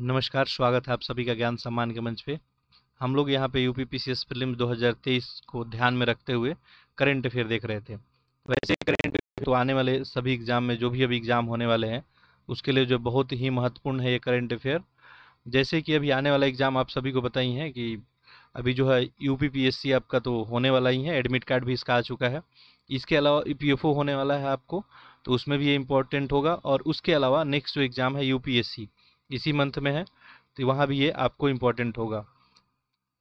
नमस्कार स्वागत है आप सभी का ज्ञान सम्मान के मंच पे हम लोग यहाँ पे U P P C S film दो हज़ार तेईस को ध्यान में रखते हुए करेंट अफेयर देख रहे थे वैसे करेंट तो आने वाले सभी एग्ज़ाम में जो भी अभी एग्ज़ाम होने वाले हैं उसके लिए जो बहुत ही महत्वपूर्ण है ये करेंट अफेयर जैसे कि अभी आने वाला एग्ज़ाम आप सभी को बताई हैं कि अभी जो है U P P S C आपका तो होने वाला ही है एडमिट कार्ड भी इसका आ चुका है इसके अलावा ई पी एफ ओ होने वाला है आपको तो उसमें भी ये इम्पोर्टेंट होगा और उसके अलावा नेक्स्ट जो एग्ज़ाम है यू पी एस सी इसी मंथ में है तो वहाँ भी ये आपको इम्पोर्टेंट होगा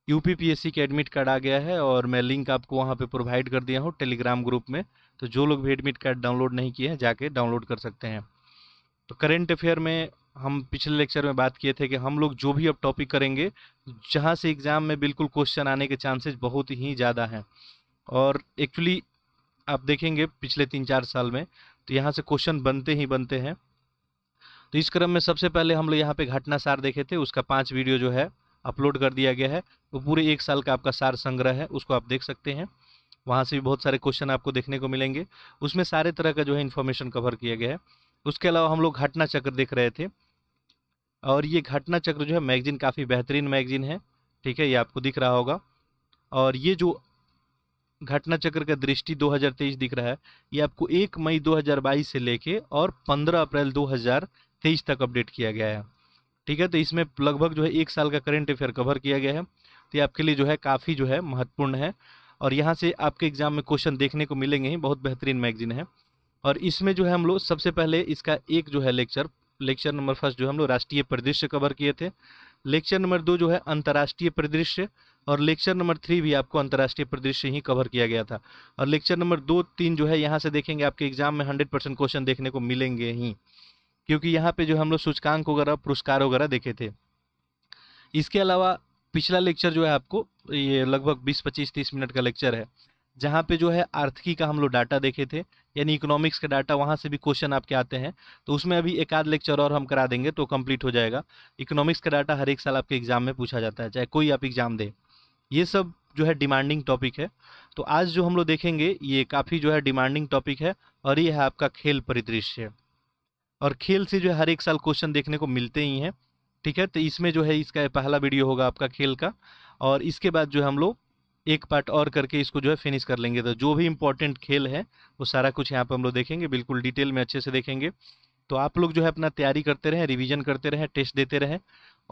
U P P S C के एडमिट कार्ड आ गया है और मैं लिंक आपको वहाँ पे प्रोवाइड कर दिया हूँ टेलीग्राम ग्रुप में तो जो लोग भी एडमिट कार्ड डाउनलोड नहीं किए हैं जाके डाउनलोड कर सकते हैं तो करेंट अफेयर में हम पिछले लेक्चर में बात किए थे कि हम लोग जो भी अब टॉपिक करेंगे जहाँ से एग्ज़ाम में बिल्कुल क्वेश्चन आने के चांसेज बहुत ही ज़्यादा हैं और एक्चुअली आप देखेंगे पिछले तीन चार साल में तो यहाँ से क्वेश्चन बनते ही बनते हैं तो इस क्रम में सबसे पहले हम लोग यहाँ पे घटना सार देखे थे उसका पाँच वीडियो जो है अपलोड कर दिया गया है वो तो पूरे एक साल का आपका सार संग्रह है उसको आप देख सकते हैं वहाँ से भी बहुत सारे क्वेश्चन आपको देखने को मिलेंगे उसमें सारे तरह का जो है इन्फॉर्मेशन कवर किया गया है उसके अलावा हम लोग घटना चक्र देख रहे थे और ये घटना चक्र जो है मैगजीन काफ़ी बेहतरीन मैगजीन है ठीक है ये आपको दिख रहा होगा और ये जो घटना चक्र का दृष्टि 2023 दिख रहा है ये आपको 1 मई 2022 से लेके और 15 अप्रैल तेईस तक अपडेट किया गया है ठीक है तो इसमें लगभग जो है एक साल का करंट अफेयर कवर किया गया है तो ये आपके लिए जो है काफ़ी जो है महत्वपूर्ण है और यहाँ से आपके एग्जाम में क्वेश्चन देखने को मिलेंगे ही बहुत बेहतरीन मैगजीन है और इसमें जो है हम लोग सबसे पहले इसका एक जो है लेक्चर लेक्चर नंबर फर्स्ट जो है हम लोग राष्ट्रीय परिदृश्य कवर किए थे लेक्चर नंबर दो जो है अंतर्राष्ट्रीय परिदृश्य और लेक्चर नंबर थ्री भी आपको अंतर्राष्ट्रीय परिदृश्य ही कवर किया गया था और लेक्चर नंबर दो तीन जो है यहाँ से देखेंगे आपके एग्जाम में हंड्रेड परसेंट क्वेश्चन देखने को मिलेंगे ही क्योंकि यहाँ पे जो हम लोग सूचकांक वगैरह पुरस्कार वगैरह देखे थे इसके अलावा पिछला लेक्चर जो है आपको ये लगभग बीस पच्चीस तीस मिनट का लेक्चर है जहाँ पे जो है आर्थिकी का हम लोग डाटा देखे थे यानी इकोनॉमिक्स का डाटा वहाँ से भी क्वेश्चन आपके आते हैं तो उसमें अभी एक आध लेक्चर और हम करा देंगे तो कम्प्लीट हो जाएगा इकोनॉमिक्स का डाटा हर एक साल आपके एग्जाम में पूछा जाता है चाहे कोई आप एग्जाम दें ये सब जो है डिमांडिंग टॉपिक है तो आज जो हम लोग देखेंगे ये काफ़ी जो है डिमांडिंग टॉपिक है और ये है आपका खेल परिदृश्य और खेल से जो है हर एक साल क्वेश्चन देखने को मिलते ही हैं ठीक है तो इसमें जो है इसका पहला वीडियो होगा आपका खेल का और इसके बाद जो है हम लोग एक पार्ट और करके इसको जो है फिनिश कर लेंगे तो जो भी इम्पोर्टेंट खेल है वो सारा कुछ यहाँ पर हम लोग देखेंगे बिल्कुल डिटेल में अच्छे से देखेंगे तो आप लोग जो है अपना तैयारी करते रहें रिविज़न करते रहें टेस्ट देते रहें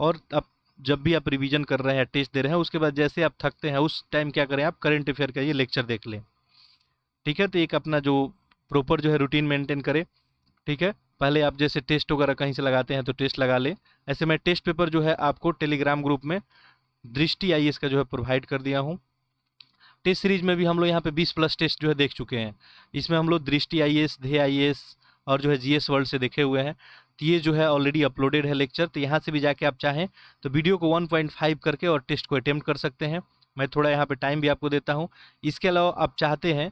और आप जब भी आप रिविज़न कर रहे हैं टेस्ट दे रहे हैं उसके बाद जैसे आप थकते हैं उस टाइम क्या करें आप करेंट अफेयर का ये लेक्चर देख लें ठीक है तो एक अपना जो प्रॉपर जो है रूटीन मेंटेन करें ठीक है पहले आप जैसे टेस्ट वगैरह कहीं से लगाते हैं तो टेस्ट लगा ले ऐसे मैं टेस्ट पेपर जो है आपको टेलीग्राम ग्रुप में दृष्टि आई का जो है प्रोवाइड कर दिया हूँ टेस्ट सीरीज में भी हम लोग यहाँ पे 20 प्लस टेस्ट जो है देख चुके हैं इसमें हम लोग दृष्टि आई एस धे आई एस और जो है जीएस वर्ल्ड से देखे हुए हैं तो ये जो है ऑलरेडी अपलोडेड है लेक्चर तो यहाँ से भी जाके आप चाहें तो वीडियो को 1.5 करके और टेस्ट को अटैम्प्ट कर सकते हैं मैं थोड़ा यहाँ पे टाइम भी आपको देता हूँ इसके अलावा आप चाहते हैं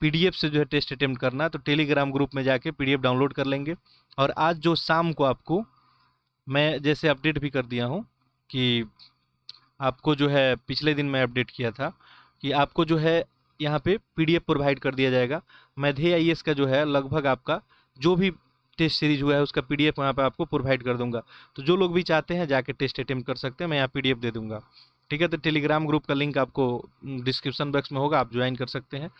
पीडीएफ से जो है टेस्ट अटैम्प्ट करना तो टेलीग्राम ग्रुप में जाके पीडीएफ डाउनलोड कर लेंगे और आज जो शाम को आपको मैं जैसे अपडेट भी कर दिया हूँ कि आपको जो है पिछले दिन मैं अपडेट किया था कि आपको जो है यहाँ पे पीडीएफ प्रोवाइड कर दिया जाएगा मैधे आई का जो है लगभग आपका जो भी टेस्ट सीरीज हुआ है उसका पी डी यहाँ पर आपको प्रोवाइड कर दूंगा तो जो लोग भी चाहते हैं जाके टेस्ट अटैम्प्ट कर सकते हैं मैं यहाँ पी दे दूंगा ठीक है तो टेलीग्राम ग्रुप का लिंक आपको डिस्क्रिप्शन बॉक्स में होगा आप ज्वाइन कर सकते हैं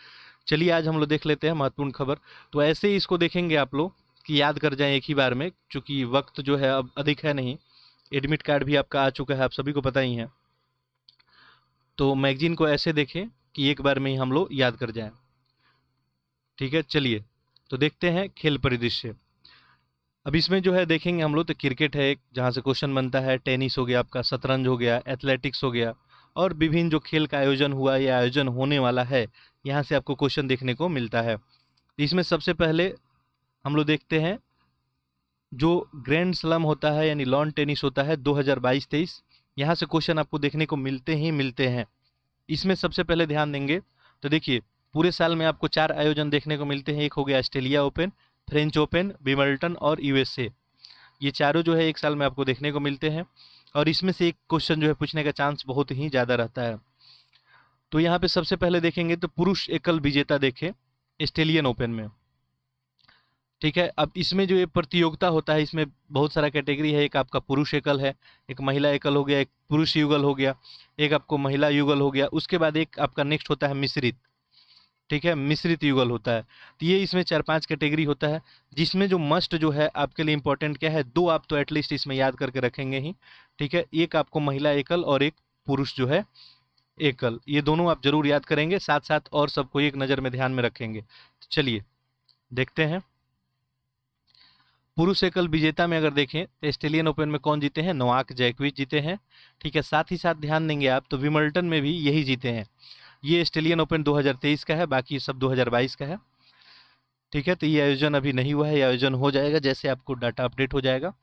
चलिए आज हम लोग देख लेते हैं महत्वपूर्ण खबर तो ऐसे ही इसको देखेंगे आप लोग कि याद कर जाएं एक ही बार में क्योंकि वक्त जो है अब अधिक है नहीं एडमिट कार्ड भी आपका आ चुका है आप सभी को पता ही है तो मैगजीन को ऐसे देखें कि एक बार में ही हम लोग याद कर जाएं ठीक है चलिए तो देखते हैं खेल परिदृश्य अब इसमें जो है देखेंगे हम लोग तो क्रिकेट है एक जहाँ से क्वेश्चन बनता है टेनिस हो गया आपका शतरंज हो गया एथलेटिक्स हो गया और विभिन्न जो खेल का आयोजन हुआ या आयोजन होने वाला है यहाँ से आपको क्वेश्चन देखने को मिलता है इसमें सबसे पहले हम लोग देखते हैं जो ग्रैंड स्लम होता है यानी लॉन टेनिस होता है 2022 हज़ार यहाँ से क्वेश्चन आपको देखने को मिलते ही मिलते हैं इसमें सबसे पहले ध्यान देंगे तो देखिए पूरे साल में आपको चार आयोजन देखने को मिलते हैं एक हो गया Australia Open French Open Wimbledon और यूएसए ये चारों जो है एक साल में आपको देखने को मिलते हैं और इसमें से एक क्वेश्चन जो है पूछने का चांस बहुत ही ज़्यादा रहता है तो यहाँ पे सबसे पहले देखेंगे तो पुरुष एकल विजेता देखे ऑस्ट्रेलियन ओपन में ठीक है अब इसमें जो ये प्रतियोगिता होता है इसमें बहुत सारा कैटेगरी है एक आपका पुरुष एकल है एक महिला एकल हो गया एक पुरुष युगल हो गया एक आपको महिला युगल हो गया उसके बाद एक आपका नेक्स्ट होता है मिश्रित ठीक है मिश्रित युगल होता है तो ये इसमें चार पांच कैटेगरी होता है जिसमें जो मस्ट जो है आपके लिए इंपॉर्टेंट क्या है दो आप तो एटलीस्ट इसमें याद करके रखेंगे ही ठीक है एक आपको महिला एकल और एक पुरुष जो है एकल ये दोनों आप जरूर याद करेंगे साथ साथ और सबको एक नज़र में ध्यान में रखेंगे तो चलिए देखते हैं पुरुष एकल विजेता में अगर देखें तो ऑस्ट्रेलियन ओपन में कौन जीते हैं नोआक जैकविच जीते हैं ठीक है साथ ही साथ ध्यान देंगे आप तो विमल्टन में भी यही जीते हैं ये ऑस्ट्रेलियन ओपन 2023 का है बाकी सब 2022 का है ठीक है तो ये आयोजन अभी नहीं हुआ है ये आयोजन हो जाएगा जैसे आपको डाटा अपडेट हो जाएगा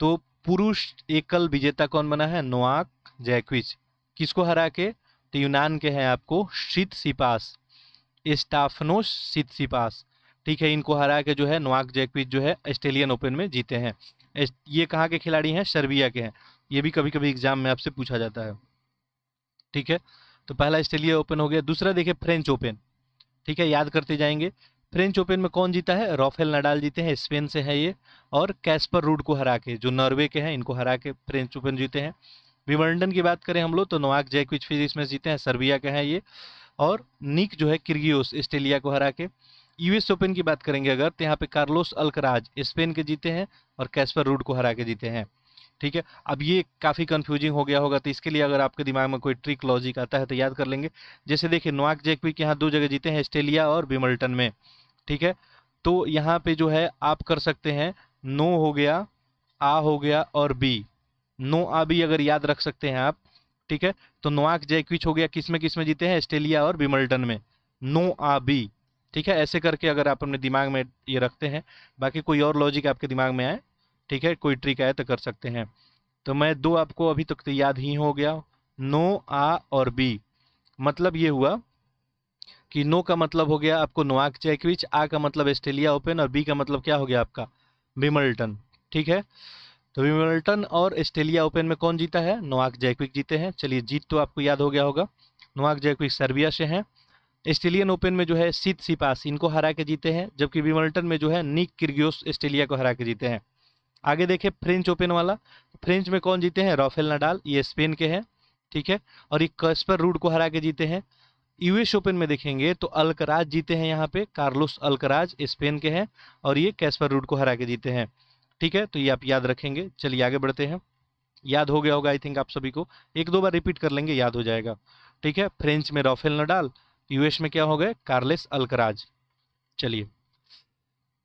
तो पुरुष एकल विजेता कौन बना है नोआक जैक्विज किसको हरा के तो यूनान के हैं आपको शीत सिपास स्टाफनोस शीत सिपास ठीक है इनको हरा के जो है नोआक जैक्विज जो है ऑस्ट्रेलियन ओपन में जीते हैं ये कहाँ के खिलाड़ी हैं सर्बिया के हैं ये भी कभी कभी एग्जाम में आपसे पूछा जाता है ठीक है तो पहला ऑस्ट्रेलिया ओपन हो गया दूसरा देखिए फ्रेंच ओपन ठीक है याद करते जाएंगे फ्रेंच ओपन में कौन जीता है राफेल नडाल जीते हैं स्पेन से है ये और कैस्पर रूड को हरा के जो नॉर्वे के हैं इनको हरा के फ्रेंच ओपन जीते हैं विमंडन की बात करें हम लोग तो नोवाक जैकविच फिर इसमें जीते हैं सर्बिया के हैं ये और निक जो है किर्गियोस ऑस्ट्रेलिया को हरा के यूएस ओपन की बात करेंगे अगर तो यहाँ पे कार्लोस अल्कराज स्पेन के जीते हैं और कैस्पर रूड को हरा के जीते हैं ठीक है अब ये काफ़ी कन्फ्यूजिंग हो गया होगा तो इसके लिए अगर आपके दिमाग में कोई ट्रिक लॉजिक आता है तो याद कर लेंगे जैसे देखिए नोआक जैकविक यहाँ दो जगह जीते हैं ऑस्ट्रेलिया और बिमल्टन में ठीक है तो यहाँ पे जो है आप कर सकते हैं नो हो गया आ हो गया और बी नो आ बी अगर याद रख सकते हैं आप ठीक है तो नोआक जैकविच हो गया किस में किस में जीते हैं ऑस्ट्रेलिया और बिमल्टन में नो आ बी ठीक है ऐसे करके अगर आप अपने दिमाग में ये रखते हैं बाकी कोई और लॉजिक आपके दिमाग में आए ठीक है कोई ट्रिक आए तो कर सकते हैं तो मैं दो आपको अभी तक तो याद ही हो गया नो आ और बी मतलब ये हुआ कि नो का मतलब हो गया आपको नोआक चैकविच आ का मतलब ऑस्ट्रेलिया ओपन और बी का मतलब क्या हो गया आपका विमल्टन ठीक है तो विमल्टन और ऑस्ट्रेलिया ओपन में कौन जीता है नोआक जैकविक जीते हैं चलिए जीत तो आपको याद हो गया होगा नोआक जैकविक सर्बिया से हैं ऑस्ट्रेलियन ओपन में जो है सीत सिपास इनको हरा के जीते हैं जबकि विमल्टन में जो है निक किर्गियोस ऑस्ट्रेलिया को हरा के जीते हैं आगे देखिए फ्रेंच ओपन वाला फ्रेंच में कौन जीते हैं राफेल नडाल ये स्पेन के हैं ठीक है और ये कस्पर रूड को हरा के जीते हैं यूएस ओपन में देखेंगे तो अलकराज जीते हैं यहाँ पे कार्लोस अलकराज स्पेन के हैं और ये कैस्पर रूड को हरा के जीते हैं ठीक है तो ये आप याद रखेंगे चलिए आगे बढ़ते हैं याद हो गया होगा आई थिंक आप सभी को एक दो बार रिपीट कर लेंगे याद हो जाएगा ठीक है फ्रेंच में राफेल नडाल यूएस में क्या हो गए कार्लेस अलकराज चलिए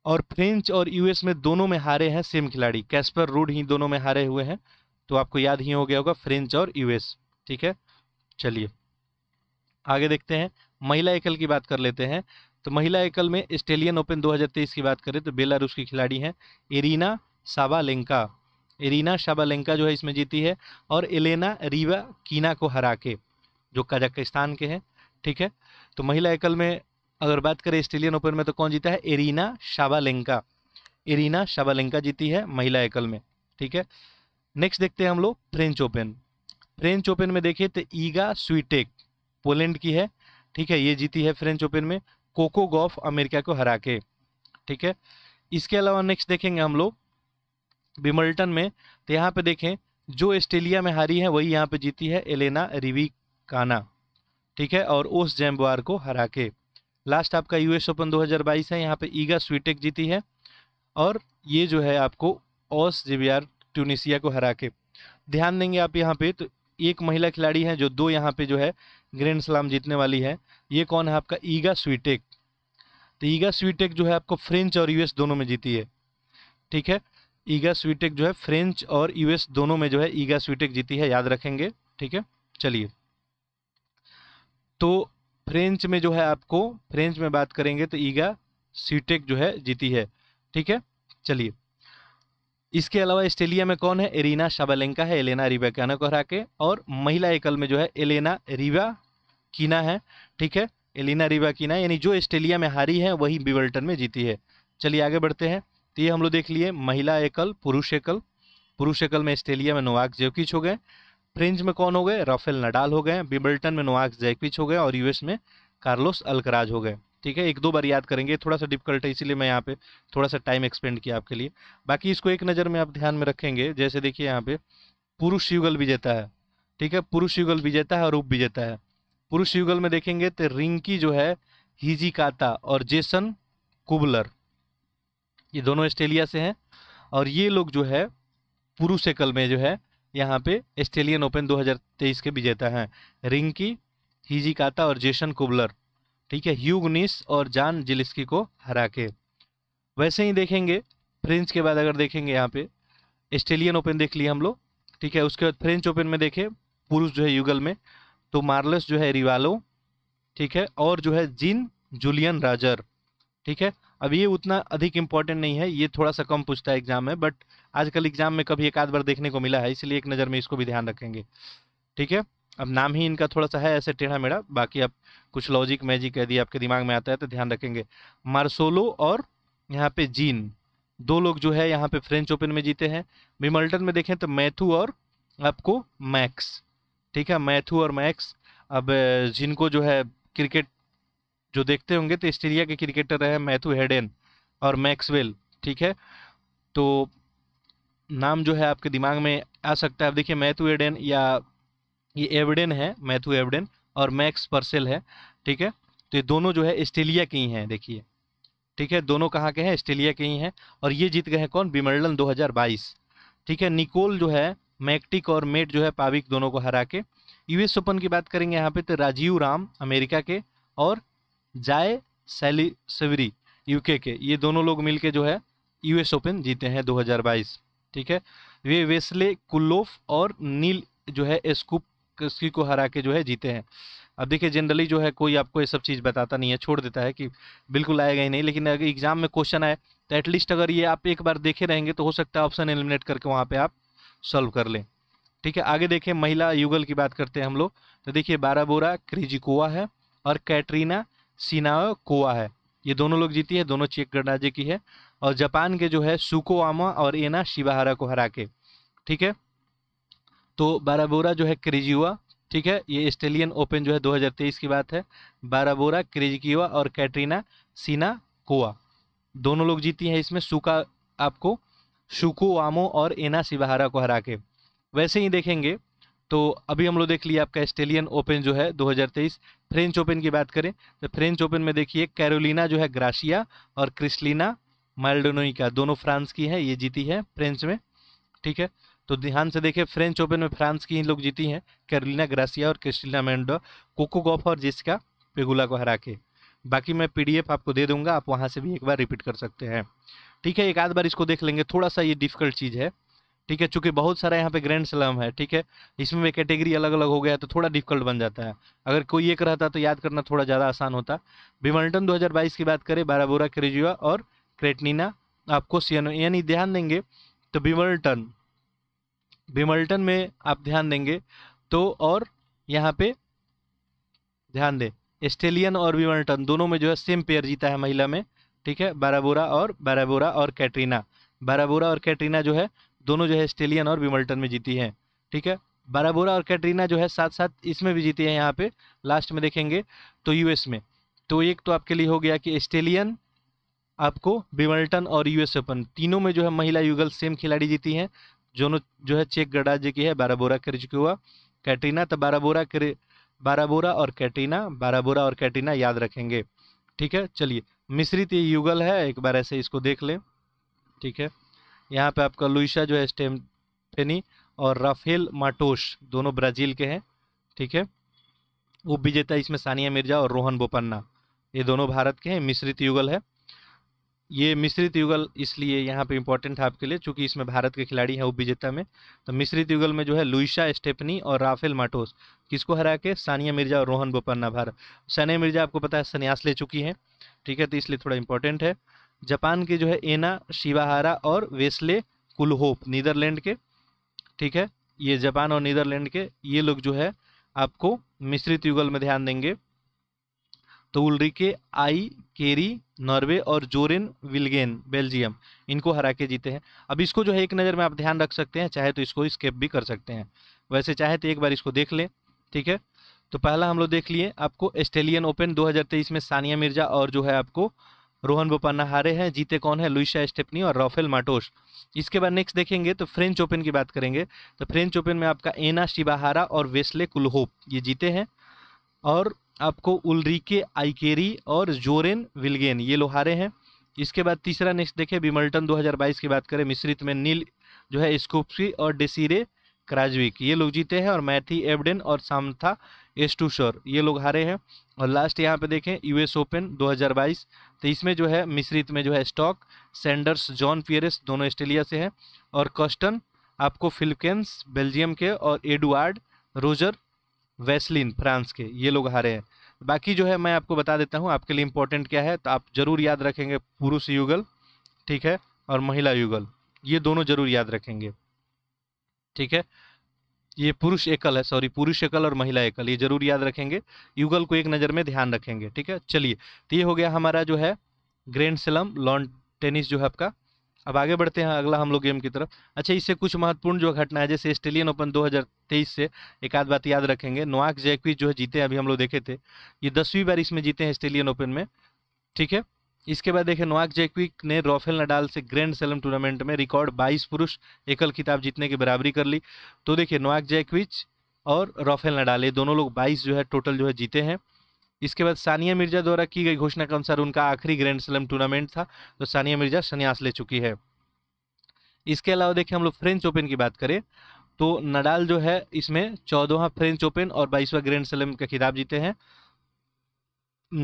और फ्रेंच और यूएस में दोनों में हारे हैं सेम खिलाड़ी कैस्पर रूड ही दोनों में हारे हुए हैं तो आपको याद ही हो गया होगा फ्रेंच और यूएस ठीक है चलिए आगे देखते हैं महिला एकल की बात कर लेते हैं तो महिला एकल में ऑस्ट्रेलियन ओपन 2023 की बात करें तो बेलारूस की खिलाड़ी हैं इरीना साबालेंका इरीना शाबालेंका जो है इसमें जीती है और एलेना रीवा कीना को हरा के जो कजाकिस्तान के हैं ठीक है तो महिला एकल में अगर बात करें ऑस्ट्रेलियन ओपन में तो कौन जीता है एरिना शाबालेंका एरिना शाबालेंका जीती है महिला एकल में ठीक है नेक्स्ट देखते हैं हम लोग फ्रेंच ओपन फ्रेंच ओपन में देखिए तो ईगा स्वीटेक पोलैंड की है ठीक है ये जीती है फ्रेंच ओपन में कोको गॉफ अमेरिका को हरा के ठीक है इसके अलावा नेक्स्ट देखेंगे हम लोग बिमल्टन में तो यहाँ पे देखें जो ऑस्ट्रेलिया में हारी है वही यहाँ पे जीती है एलेना रिवी काना ठीक है और ओस जैम्बार को हरा के लास्ट आपका यूएस ओपन 2022 है यहाँ पे ईगा स्वीटेक जीती है और ये जो है आपको ओस जेबीआर ट्यूनिसिया को हरा के ध्यान देंगे आप यहाँ पे तो एक महिला खिलाड़ी हैं जो दो यहाँ पे जो है ग्रैंड स्लाम जीतने वाली है ये कौन है आपका ईगा स्वीटेक तो ईगा स्वीटेक जो है आपको फ्रेंच और यूएस दोनों में जीती है ठीक है ईगा स्वीटेक जो है फ्रेंच और यूएस दोनों में जो है ईगा स्वीटेक जीती है याद रखेंगे ठीक है चलिए तो फ्रेंच में जो है आपको फ्रेंच में बात करेंगे तो ईगा सीटेक जो है जीती है ठीक है चलिए इसके अलावा ऑस्ट्रेलिया में कौन है एरिना शाबालेंका है एलेना रिबाकाना को हरा के और महिला एकल में जो है एलेना रिबा कीना है ठीक है एलिना रिबा कीना यानी जो ऑस्ट्रेलिया में हारी है वही बिवल्टन में जीती है चलिए आगे बढ़ते हैं तो ये हम लोग देख लिए महिला एकल पुरुष एकल पुरुष एकल में ऑस्ट्रेलिया में नोवाक जेवकिच हो गए फ्रेंच में कौन हो गए राफेल नडाल हो गए बिबल्टन में नोवाक जैकविच हो गए और यूएस में कार्लोस अलकराज हो गए ठीक है एक दो बार याद करेंगे थोड़ा सा डिफिकल्ट है इसीलिए मैं यहाँ पे थोड़ा सा टाइम एक्सपेंड किया आपके लिए बाकी इसको एक नज़र में आप ध्यान में रखेंगे जैसे देखिए यहाँ पे पुरुष युगल विजेता है ठीक है पुरुष युगल विजेता है और उप विजेता है पुरुष युगल में देखेंगे तो रिंकी जो है हिजी काता और जेसन कुबलर ये दोनों ऑस्ट्रेलिया से हैं और ये लोग जो है पुरुष एकल में जो है यहाँ पे ऑस्ट्रेलियन ओपन 2023 के विजेता हैं रिंकी हिजिकाता और जेसन कुबलर ठीक है ह्यूगनिस और जान जिलिस्की को हरा के वैसे ही देखेंगे फ्रेंच के बाद अगर देखेंगे यहाँ पे ऑस्ट्रेलियन ओपन देख लिए हम लोग ठीक है उसके बाद फ्रेंच ओपन में देखें पुरुष जो है युगल में तो मार्लस जो है रिवालो ठीक है और जो है जिन जूलियन राजर ठीक है अब ये उतना अधिक इम्पॉर्टेंट नहीं है ये थोड़ा सा कम पूछता है एग्जाम में बट आजकल एग्जाम में कभी एक आध बार देखने को मिला है इसलिए एक नज़र में इसको भी ध्यान रखेंगे ठीक है अब नाम ही इनका थोड़ा सा है ऐसे टेढ़ा मेढ़ा बाकी आप कुछ लॉजिक मैजिक यदि आपके दिमाग में आता है तो ध्यान रखेंगे मार्सोलो और यहाँ पे जीन दो लोग जो है यहाँ पे फ्रेंच ओपन में जीते हैं विमल्टन में देखें तो मैथू और आपको मैक्स ठीक है मैथू और मैक्स अब जिनको जो है क्रिकेट जो देखते होंगे तो ऑस्ट्रेलिया के क्रिकेटर हैं मैथ्यू हेडन और मैक्सवेल ठीक है तो नाम जो है आपके दिमाग में आ सकता है अब देखिए मैथ्यू एडन या ये एवडेन है मैथ्यू एवडेन और मैक्स पर्सेल है ठीक है तो ये दोनों जो है ऑस्ट्रेलिया के ही हैं देखिए ठीक है दोनों कहाँ के हैं ऑस्ट्रेलिया के ही हैं और ये जीत गए हैं कौन हजार 2022 ठीक है निकोल जो है मैक्टिक और मेट जो है पाविक दोनों को हरा के यूएस ओपन की बात करेंगे यहाँ पे तो राजीव राम अमेरिका के और जाय सैली सवरी यूके के ये दोनों लोग मिलके जो है यूएस ओपन जीते हैं 2022 ठीक है वे वेस्ले कुल्लोफ और नील जो है स्की को हरा के जो है जीते हैं अब देखिए जनरली जो है कोई आपको ये सब चीज़ बताता नहीं है छोड़ देता है कि बिल्कुल आएगा ही नहीं लेकिन अगर एग्जाम में क्वेश्चन आए तो एटलीस्ट अगर ये आप एक बार देखे रहेंगे तो हो सकता है ऑप्शन एलिमिनेट करके वहाँ पर आप सॉल्व कर लें ठीक है आगे देखें महिला युगल की बात करते हैं हम लोग तो देखिए बाराबोरा क्रिजिकोवा है और कैटरीना सीना कोआ है ये दोनों लोग जीती है दोनों चेक गणराज्य की है और जापान के जो है सुको आमा और एना शिवाहारा को हरा के ठीक है तो बाराबोरा जो है क्रिजिवा ठीक है ये ऑस्ट्रेलियन ओपन जो है 2023 की बात है बाराबोरा क्रिजिकिवा और कैटरीना सीना कोआ दोनों लोग जीती हैं इसमें सुका आपको सुको वामो और एना शिवाहारा को हरा के वैसे ही देखेंगे तो अभी हम लोग देख लिए आपका ऑस्ट्रेलियन ओपन जो है 2023 फ्रेंच ओपन की बात करें तो फ्रेंच ओपन में देखिए कैरोलिना जो है ग्रासिया और क्रिस्लिना माल्डोनोई का दोनों फ्रांस की है ये जीती है फ्रेंच में ठीक है तो ध्यान से देखिए फ्रेंच ओपन में फ्रांस की ही लोग जीती हैं कैरोलिना ग्रासिया और क्रिस्टिना मैंडो कोको गॉफ और जिसका पेगुला को हरा के बाकी मैं पी आपको दे दूंगा आप वहाँ से भी एक बार रिपीट कर सकते हैं ठीक है एक आध बार इसको देख लेंगे थोड़ा सा ये डिफिकल्ट चीज़ है ठीक है चूंकि बहुत सारा यहाँ पे ग्रैंड स्लम है ठीक है इसमें भी कैटेगरी अलग अलग हो गया तो थोड़ा डिफिकल्ट बन जाता है अगर कोई एक रहता तो याद करना थोड़ा ज़्यादा आसान होता विमल्टन 2022 की बात करें बाराबोरा क्रिजुआ और क्रेटनीना आपको सीएनओ यानी ध्यान देंगे तो विमल्टन विमल्टन में आप ध्यान देंगे तो और यहाँ पे ध्यान दें एस्टेलियन और विमल्टन दोनों में जो है सेम पेयर जीता है महिला में ठीक है बाराबोरा और बाराबोरा और कैटरीना बाराबोरा और कैटरीना जो है दोनों जो है स्टेलियन और विमल्टन में जीती हैं ठीक है बाराबोरा और कैटरीना जो है साथ साथ इसमें भी जीती है यहाँ पे लास्ट में देखेंगे तो यूएस में तो एक तो आपके लिए हो गया कि स्टेलियन आपको विमल्टन और यूएस ओपन तीनों में जो है महिला युगल सेम खिलाड़ी जीती हैं दोनों जो है चेक गणराज्य की है बाराबोरा कर चुके हुआ कैटरीना तो बाराबोरा कर बाराबोरा और कैटरीना बाराबोरा और कैटरीना याद रखेंगे ठीक है चलिए मिश्रित ये युगल है एक बार ऐसे इसको देख लें ठीक है यहाँ पे आपका लुइसा जो है स्टेमफेनी और राफेल माटोश दोनों ब्राज़ील के हैं ठीक है उप विजेता इसमें सानिया मिर्जा और रोहन बोपन्ना ये दोनों भारत के हैं मिश्रित युगल है ये मिश्रित युगल इसलिए यहाँ पे इम्पोर्टेंट है आपके लिए चूंकि इसमें भारत के खिलाड़ी हैं उप विजेता में तो मिश्रित युगल में जो है लुइसा स्टेपनी और राफेल माटोस किसको हरा के सानिया मिर्जा और रोहन बोपन्ना भारत सानिया मिर्जा आपको पता है संन्यास ले चुकी हैं ठीक है तो इसलिए थोड़ा इंपॉर्टेंट है जापान के जो है एना शिवाहारा और वेस्ले कुलहोप नीदरलैंड के ठीक है ये जापान और नीदरलैंड के ये लोग जो है आपको मिश्रित युगल में ध्यान देंगे तो के आई केरी नॉर्वे और जोरेन विलगेन बेल्जियम इनको हरा के जीते हैं अब इसको जो है एक नज़र में आप ध्यान रख सकते हैं चाहे तो इसको स्केप भी कर सकते हैं वैसे चाहे तो एक बार इसको देख लें ठीक है तो पहला हम लोग देख लिए आपको ऑस्ट्रेलियन ओपन 2023 में सानिया मिर्जा और जो है आपको रोहन बोपन्ना हारे हैं जीते कौन है लुइसा स्टेपनी और राफेल माटोस इसके बाद नेक्स्ट देखेंगे तो फ्रेंच ओपन की बात करेंगे तो फ्रेंच ओपन में आपका एना शिबाहारा और वेस्ले कुलहोप ये जीते हैं और आपको उलरीके आइकेरी और जोरेन विलगेन ये लोग हारे हैं इसके बाद तीसरा नेक्स्ट देखें बिमल्टन 2022 की बात करें मिश्रित में नील जो है स्कोपसी और डेसीरे क्राजविक ये लोग जीते हैं और मैथी एवडेन और सामथा एस्टूशर ये लोग हारे हैं और लास्ट यहाँ पे देखें यूएस ओपन 2022 तो इसमें जो है मिश्रित में जो है स्टॉक सेंडर्स जॉन पियरस दोनों ऑस्ट्रेलिया से हैं और कॉस्टन आपको फिलिपेंस बेल्जियम के और एडुआर्ड रोजर वेस्लिन फ्रांस के ये लोग हारे हैं बाकी जो है मैं आपको बता देता हूँ आपके लिए इम्पोर्टेंट क्या है तो आप जरूर याद रखेंगे पुरुष युगल ठीक है और महिला युगल ये दोनों जरूर याद रखेंगे ठीक है ये पुरुष एकल है सॉरी पुरुष एकल और महिला एकल ये जरूर याद रखेंगे युगल को एक नज़र में ध्यान रखेंगे ठीक है चलिए तो ये हो गया हमारा जो है ग्रैंड स्लम लॉन टेनिस जो है आपका अब आगे बढ़ते हैं अगला हम लोग गेम की तरफ अच्छा इससे कुछ महत्वपूर्ण जो घटना है जैसे ऑस्ट्रेलियन ओपन 2023 से एक आध बात याद रखेंगे नोआक जैकविज जो है जीते हैं अभी हम लोग देखे थे ये दसवीं बार इसमें जीते हैं ऑस्ट्रेलियन ओपन में ठीक है इसके बाद देखें नोआक जैकविक ने राफेल नडाल से ग्रैंड सेलम टूर्नामेंट में रिकॉर्ड 22 पुरुष एकल खिताब जीतने की बराबरी कर ली तो देखिए नोआक जैकविच और राफेल नडाल ये दोनों लोग 22 जो है टोटल जो है जीते हैं इसके बाद सानिया मिर्जा द्वारा की गई घोषणा के अनुसार उनका आखिरी ग्रैंड स्लम टूर्नामेंट था तो सानिया मिर्जा संन्यास ले चुकी है इसके अलावा देखिए हम लोग फ्रेंच ओपन की बात करें तो नडाल जो है इसमें चौदहवा फ्रेंच ओपन और बाईसवा ग्रैंड स्लैम का खिताब जीते हैं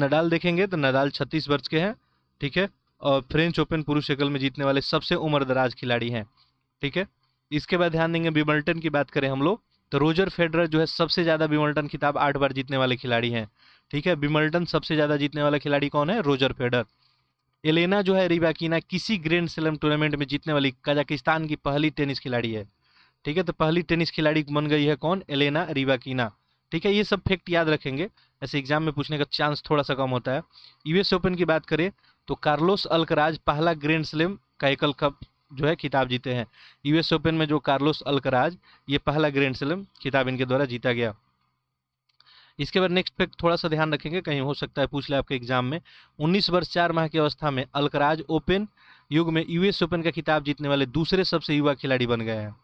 नडाल देखेंगे तो नडाल छत्तीस वर्ष के हैं ठीक है और फ्रेंच ओपन पुरुष एकल में जीतने वाले सबसे उम्रदराज खिलाड़ी हैं ठीक है इसके बाद ध्यान देंगे विमल्टन की बात करें हम लोग तो रोजर फेडरर जो है सबसे ज़्यादा विमल्टन खिताब आठ बार जीतने वाले खिलाड़ी हैं ठीक है विमल्टन सबसे ज़्यादा जीतने वाला खिलाड़ी कौन है रोजर फेडर एलेना जो है रिबाकिना किसी ग्रैंड स्लैम टूर्नामेंट में जीतने वाली कजाकिस्तान की पहली टेनिस खिलाड़ी है ठीक है तो पहली टेनिस खिलाड़ी बन गई है कौन एलेना रिबाकिना ठीक है ये सब फैक्ट याद रखेंगे ऐसे एग्जाम में पूछने का चांस थोड़ा सा कम होता है यूएस ओपन की बात करें तो कार्लोस अलकराज पहला ग्रैंड स्लैम का एकल कप जो है खिताब जीते हैं यूएस ओपन में जो कार्लोस अलकराज ये पहला ग्रैंड स्लैम खिताब इनके द्वारा जीता गया इसके बाद नेक्स्ट फैक्ट थोड़ा सा ध्यान रखेंगे कहीं हो सकता है पूछ ले आपके एग्जाम में 19 वर्ष चार माह की अवस्था में अलकराज ओपन युग में यूएस ओपन का खिताब जीतने वाले दूसरे सबसे युवा खिलाड़ी बन गए हैं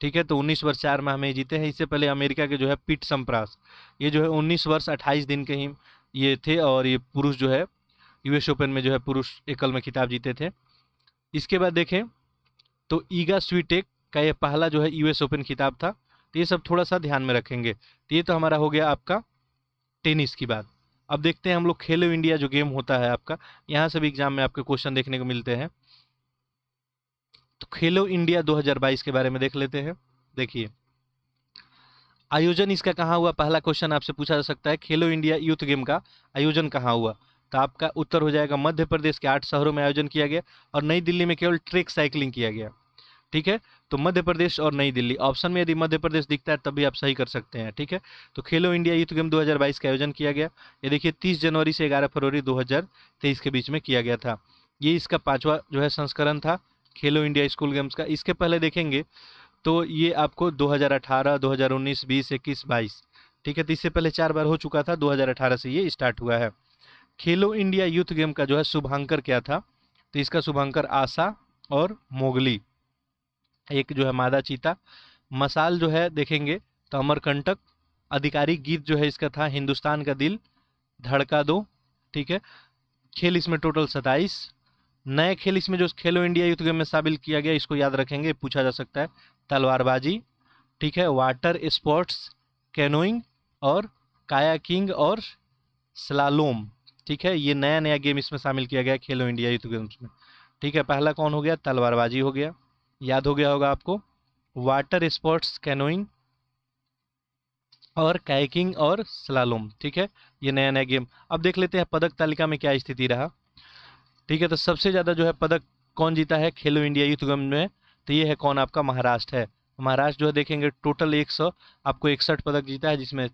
ठीक है तो 19 वर्ष चार माह में जीते हैं इससे पहले अमेरिका के जो है पिट संप्रास ये जो है 19 वर्ष 28 दिन के ही ये थे और ये पुरुष जो है यूएस ओपन में जो है पुरुष एकल में खिताब जीते थे इसके बाद देखें तो ईगा स्वीटेक का यह पहला जो है यूएस ओपन खिताब था तो ये सब थोड़ा सा ध्यान में रखेंगे तो ये तो हमारा हो गया आपका टेनिस की बात अब देखते हैं हम लोग खेलो इंडिया जो गेम होता है आपका यहाँ से भी एग्जाम में आपके क्वेश्चन देखने को मिलते हैं तो खेलो इंडिया 2022 के बारे में देख लेते हैं देखिए आयोजन इसका कहाँ हुआ पहला क्वेश्चन आपसे पूछा जा सकता है खेलो इंडिया यूथ गेम का आयोजन कहाँ हुआ तो आपका उत्तर हो जाएगा मध्य प्रदेश के आठ शहरों में आयोजन किया गया और नई दिल्ली में केवल ट्रेक साइकिलिंग किया गया ठीक है तो मध्य प्रदेश और नई दिल्ली ऑप्शन में यदि मध्य प्रदेश दिखता है तब भी आप सही कर सकते हैं ठीक है तो खेलो इंडिया यूथ गेम 2022 का आयोजन किया गया ये देखिए 30 जनवरी से 11 फरवरी 2023 के बीच में किया गया था ये इसका पांचवा जो है संस्करण था खेलो इंडिया स्कूल गेम्स का इसके पहले देखेंगे तो ये आपको हज़ार उन्नीस बीस इक्कीस बाईस ठीक है तो इससे पहले चार बार हो चुका था अठारह से ये स्टार्ट हुआ है खेलो इंडिया यूथ गेम का जो है शुभांकर क्या था तो इसका शुभांकर आशा और मोगली एक जो है मादा चीता मसाल जो है देखेंगे तो अमरकंटक आधिकारिक गीत जो है इसका था हिंदुस्तान का दिल धड़का दो ठीक है खेल इसमें टोटल सताइस नए खेल इसमें जो खेलो इंडिया यूथ गेम में शामिल किया गया इसको याद रखेंगे पूछा जा सकता है तलवारबाजी ठीक है वाटर स्पोर्ट्स कैनोइंग और काया किंग और स्लालोम ठीक है ये नया नया गेम इसमें शामिल किया गया खेलो इंडिया यूथ गेम्स में ठीक है पहला कौन हो गया तलवारबाजी हो गया याद हो गया होगा आपको वाटर स्पोर्ट्स कैनोइंग और काइकिंग और स्लालोम ठीक है ये नया नया गेम अब देख लेते हैं पदक तालिका में क्या स्थिति रहा ठीक है तो सबसे ज़्यादा जो है पदक कौन जीता है खेलो इंडिया यूथ गेम में तो ये है कौन आपका महाराष्ट्र है महाराष्ट्र जो है देखेंगे टोटल एक सौ आपको इकसठ पदक जीता है जिसमें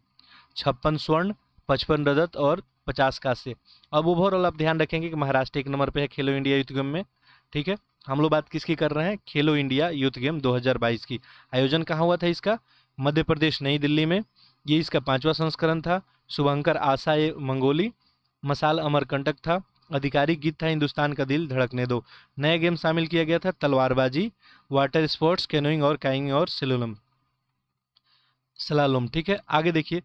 छप्पन स्वर्ण पचपन रजत और पचास का से अब ओवरऑल आप ध्यान रखेंगे कि महाराष्ट्र एक नंबर पे है खेलो इंडिया यूथ गेम में ठीक है हम लोग बात किसकी कर रहे हैं खेलो इंडिया यूथ गेम 2022 की आयोजन कहाँ हुआ था इसका मध्य प्रदेश नई दिल्ली में ये इसका पाँचवा संस्करण था शुभंकर आशा ए मंगोली मसाल अमरकंटक था आधिकारिक गीत था हिंदुस्तान का दिल धड़कने दो नया गेम शामिल किया गया था तलवारबाजी वाटर स्पोर्ट्स कैनोइंग और काइंग और सिलोलम सलालोम ठीक है आगे देखिए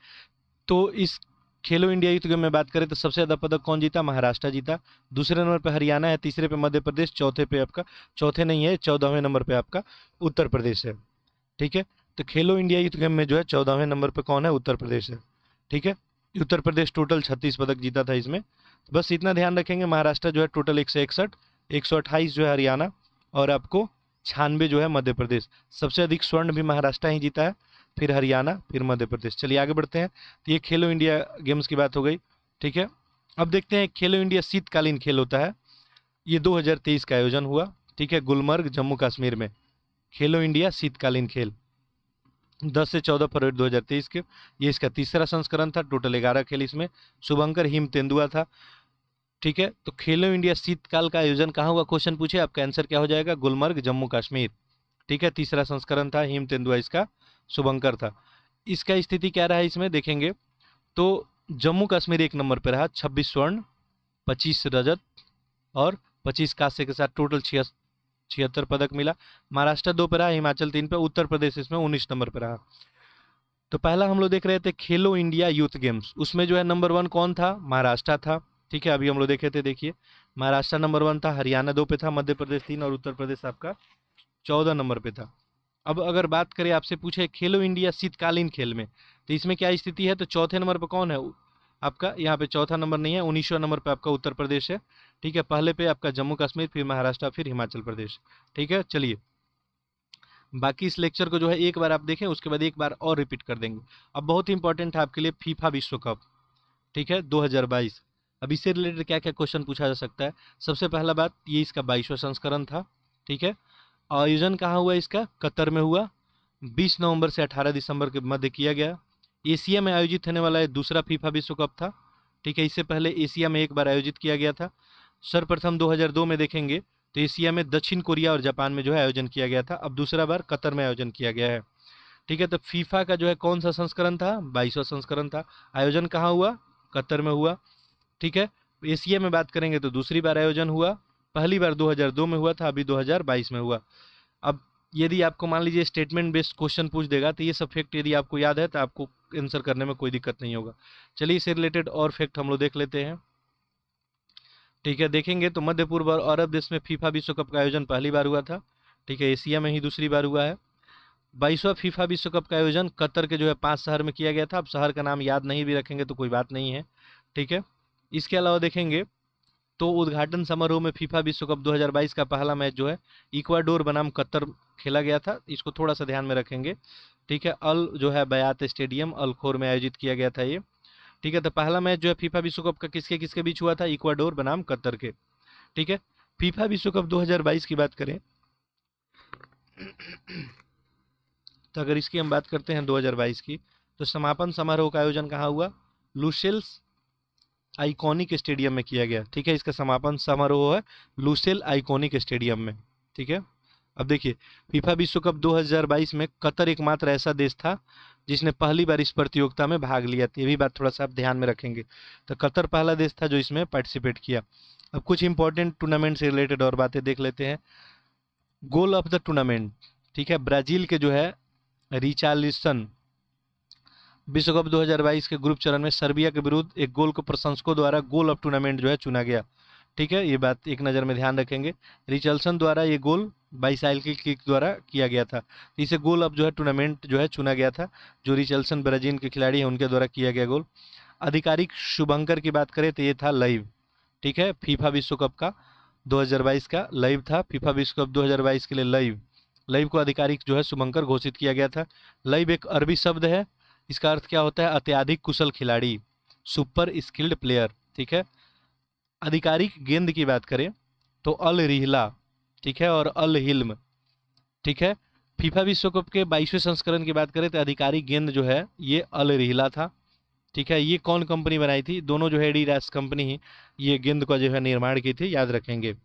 तो इस खेलो इंडिया यूथ गेम में बात करें तो सबसे ज़्यादा पदक कौन जीता महाराष्ट्र जीता दूसरे नंबर पे हरियाणा है तीसरे पे मध्य प्रदेश चौथे पे आपका चौथे नहीं है चौदहवें नंबर पे आपका उत्तर प्रदेश है ठीक है तो खेलो इंडिया यूथ गेम में जो है चौदहवें नंबर पर कौन है उत्तर प्रदेश है ठीक है उत्तर प्रदेश टोटल छत्तीस पदक जीता था इसमें बस इतना ध्यान रखेंगे महाराष्ट्र जो है टोटल एक सौ इकसठ एक सौ अट्ठाईस जो है हरियाणा और आपको छियानवे जो है मध्य प्रदेश सबसे अधिक स्वर्ण भी महाराष्ट्र ही जीता है फिर हरियाणा फिर मध्य प्रदेश चलिए आगे बढ़ते हैं तो ये खेलो इंडिया गेम्स की बात हो गई ठीक है अब देखते हैं खेलो इंडिया शीतकालीन खेल होता है ये 2023 का आयोजन हुआ ठीक है गुलमर्ग जम्मू कश्मीर में खेलो इंडिया शीतकालीन खेल 10 से 14 फरवरी 2023 के ये इसका तीसरा संस्करण था टोटल ग्यारह खेल इसमें शुभंकर हिम तेंदुआ था ठीक है तो खेलो इंडिया शीतकाल का आयोजन कहाँ हुआ क्वेश्चन पूछे आपका आंसर क्या हो जाएगा गुलमर्ग जम्मू कश्मीर ठीक है तीसरा संस्करण था हिम तेंदुआ इसका शुभंकर था इसका स्थिति क्या रहा है इसमें देखेंगे तो जम्मू कश्मीर एक नंबर पर रहा छब्बीस स्वर्ण पच्चीस रजत और पच्चीस कांस्य के साथ टोटल छिया छिहत्तर पदक मिला महाराष्ट्र दो पर रहा हिमाचल तीन पर उत्तर प्रदेश इसमें उन्नीस नंबर पर रहा तो पहला हम लोग देख रहे थे खेलो इंडिया यूथ गेम्स उसमें जो है नंबर वन कौन था महाराष्ट्र था ठीक है अभी हम लोग देखे थे देखिए महाराष्ट्र नंबर वन था हरियाणा दो पे था मध्य प्रदेश तीन और उत्तर प्रदेश आपका चौदह नंबर पे था अब अगर बात करें आपसे पूछे खेलो इंडिया शीतकालीन खेल में तो इसमें क्या स्थिति है तो चौथे नंबर पर कौन है आपका यहाँ पे चौथा नंबर नहीं है उन्नीसवा नंबर पे आपका उत्तर प्रदेश है ठीक है पहले पे आपका जम्मू कश्मीर फिर महाराष्ट्र फिर हिमाचल प्रदेश ठीक है चलिए बाकी इस लेक्चर को जो है एक बार आप देखें उसके बाद एक बार और रिपीट कर देंगे अब बहुत ही इंपॉर्टेंट है आपके लिए फीफा विश्व कप ठीक है दो अब इससे रिलेटेड क्या क्या क्वेश्चन पूछा जा सकता है सबसे पहला बात ये इसका बाईसवा संस्करण था ठीक है आयोजन कहाँ हुआ इसका कतर में हुआ 20 नवंबर से 18 दिसंबर के मध्य किया गया एशिया में आयोजित होने वाला दूसरा फीफा विश्व कप था ठीक है इससे पहले एशिया में एक बार आयोजित किया गया था सर्वप्रथम 2002 में देखेंगे तो एशिया में दक्षिण कोरिया और जापान में जो है आयोजन किया गया था अब दूसरा बार कतर में आयोजन किया गया है ठीक है तो फीफा का जो है कौन सा संस्करण था बाईसवा संस्करण था आयोजन कहाँ हुआ कतर में हुआ ठीक है एशिया में बात करेंगे तो दूसरी बार आयोजन हुआ पहली बार 2002 में हुआ था अभी 2022 में हुआ अब यदि आपको मान लीजिए स्टेटमेंट बेस्ड क्वेश्चन पूछ देगा तो ये सब फैक्ट यदि आपको याद है तो आपको आंसर करने में कोई दिक्कत नहीं होगा चलिए इससे रिलेटेड और फैक्ट हम लोग देख लेते हैं ठीक है देखेंगे तो मध्य पूर्व और अरब देश में फीफा विश्व कप का आयोजन पहली बार हुआ था ठीक है एशिया में ही दूसरी बार हुआ है बाईसवा फीफा विश्व कप का आयोजन कतर के जो है पांच शहर में किया गया था अब शहर का नाम याद नहीं भी रखेंगे तो कोई बात नहीं है ठीक है इसके अलावा देखेंगे तो उद्घाटन समारोह में फीफा विश्व कप 2022 का पहला मैच जो है इक्वाडोर बनाम कतर खेला गया था इसको थोड़ा सा ध्यान में रखेंगे ठीक है अल जो है बयात स्टेडियम अलखोर में आयोजित किया गया था ये ठीक है तो पहला मैच जो है फीफा विश्व कप का किसके किसके बीच हुआ था इक्वाडोर बनाम कतर के ठीक है फीफा विश्व कप दो की बात करें तो अगर इसकी हम बात करते हैं दो की तो समापन समारोह का आयोजन कहाँ हुआ लुसेल्स आइकॉनिक स्टेडियम में किया गया ठीक है इसका समापन समारोह है लूसेल आइकॉनिक स्टेडियम में ठीक है अब देखिए फीफा विश्व कप 2022 में कतर एकमात्र ऐसा देश था जिसने पहली बार इस प्रतियोगिता में भाग लिया ये भी बात थोड़ा सा आप ध्यान में रखेंगे तो कतर पहला देश था जो इसमें पार्टिसिपेट किया अब कुछ इंपॉर्टेंट टूर्नामेंट से रिलेटेड और बातें देख लेते हैं गोल ऑफ द टूर्नामेंट ठीक है ब्राज़ील के जो है रिचालिसन विश्व कप दो के ग्रुप चरण में सर्बिया के विरुद्ध एक गोल को प्रशंसकों द्वारा गोल ऑफ टूर्नामेंट जो है चुना गया ठीक है ये बात एक नज़र में ध्यान रखेंगे रिचल्सन द्वारा ये गोल बाईसाइल की किक द्वारा किया गया था इसे गोल अब जो है टूर्नामेंट जो है चुना गया था जो रिचल्सन ब्राजील के खिलाड़ी हैं उनके द्वारा किया गया गोल आधिकारिक शुभंकर की बात करें तो ये था लाइव ठीक है फीफा विश्व कप का 2022 का लाइव था फीफा विश्व कप दो के लिए लाइव लाइव को आधिकारिक जो है शुभंकर घोषित किया गया था लाइव एक अरबी शब्द है इसका अर्थ क्या होता है अत्याधिक कुशल खिलाड़ी सुपर स्किल्ड प्लेयर ठीक है आधिकारिक गेंद की बात करें तो अल रिहला ठीक है और अल हिल्म ठीक है फीफा विश्व कप के बाईसवें संस्करण की बात करें तो आधिकारिक गेंद जो है ये अल रिहला था ठीक है ये कौन कंपनी बनाई थी दोनों जो है डी रास कंपनी ही ये गेंद का जो है निर्माण की थी याद रखेंगे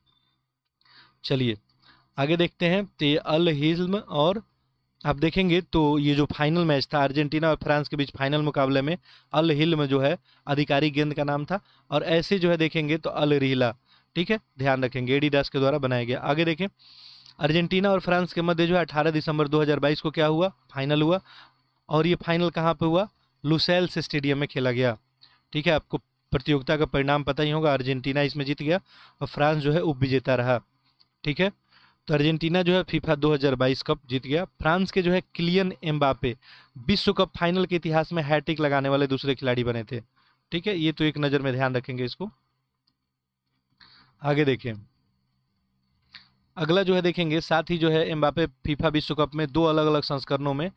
चलिए आगे देखते हैं तो अल हिल्म और आप देखेंगे तो ये जो फाइनल मैच था अर्जेंटीना और फ्रांस के बीच फाइनल मुकाबले में अल हिल में जो है अधिकारी गेंद का नाम था और ऐसे जो है देखेंगे तो अल रिहला ठीक है ध्यान रखेंगे एडीडास के द्वारा बनाया गया आगे देखें अर्जेंटीना और फ्रांस के मध्य जो है अठारह दिसंबर दो को क्या हुआ फाइनल हुआ और ये फाइनल कहाँ पर हुआ लुसेल्स स्टेडियम में खेला गया ठीक है आपको प्रतियोगिता का परिणाम पता ही होगा अर्जेंटीना इसमें जीत गया और फ्रांस जो है उप विजेता रहा ठीक है तो अर्जेंटीना जो है फीफा 2022 कप जीत गया फ्रांस के जो है क्लियन एम्बापे विश्व कप फाइनल के इतिहास में हैट्रिक लगाने वाले दूसरे खिलाड़ी बने थे ठीक है ये तो एक नज़र में ध्यान रखेंगे इसको आगे देखें अगला जो है देखेंगे साथ ही जो है एम्बापे फीफा विश्व कप में दो अलग अलग संस्करणों में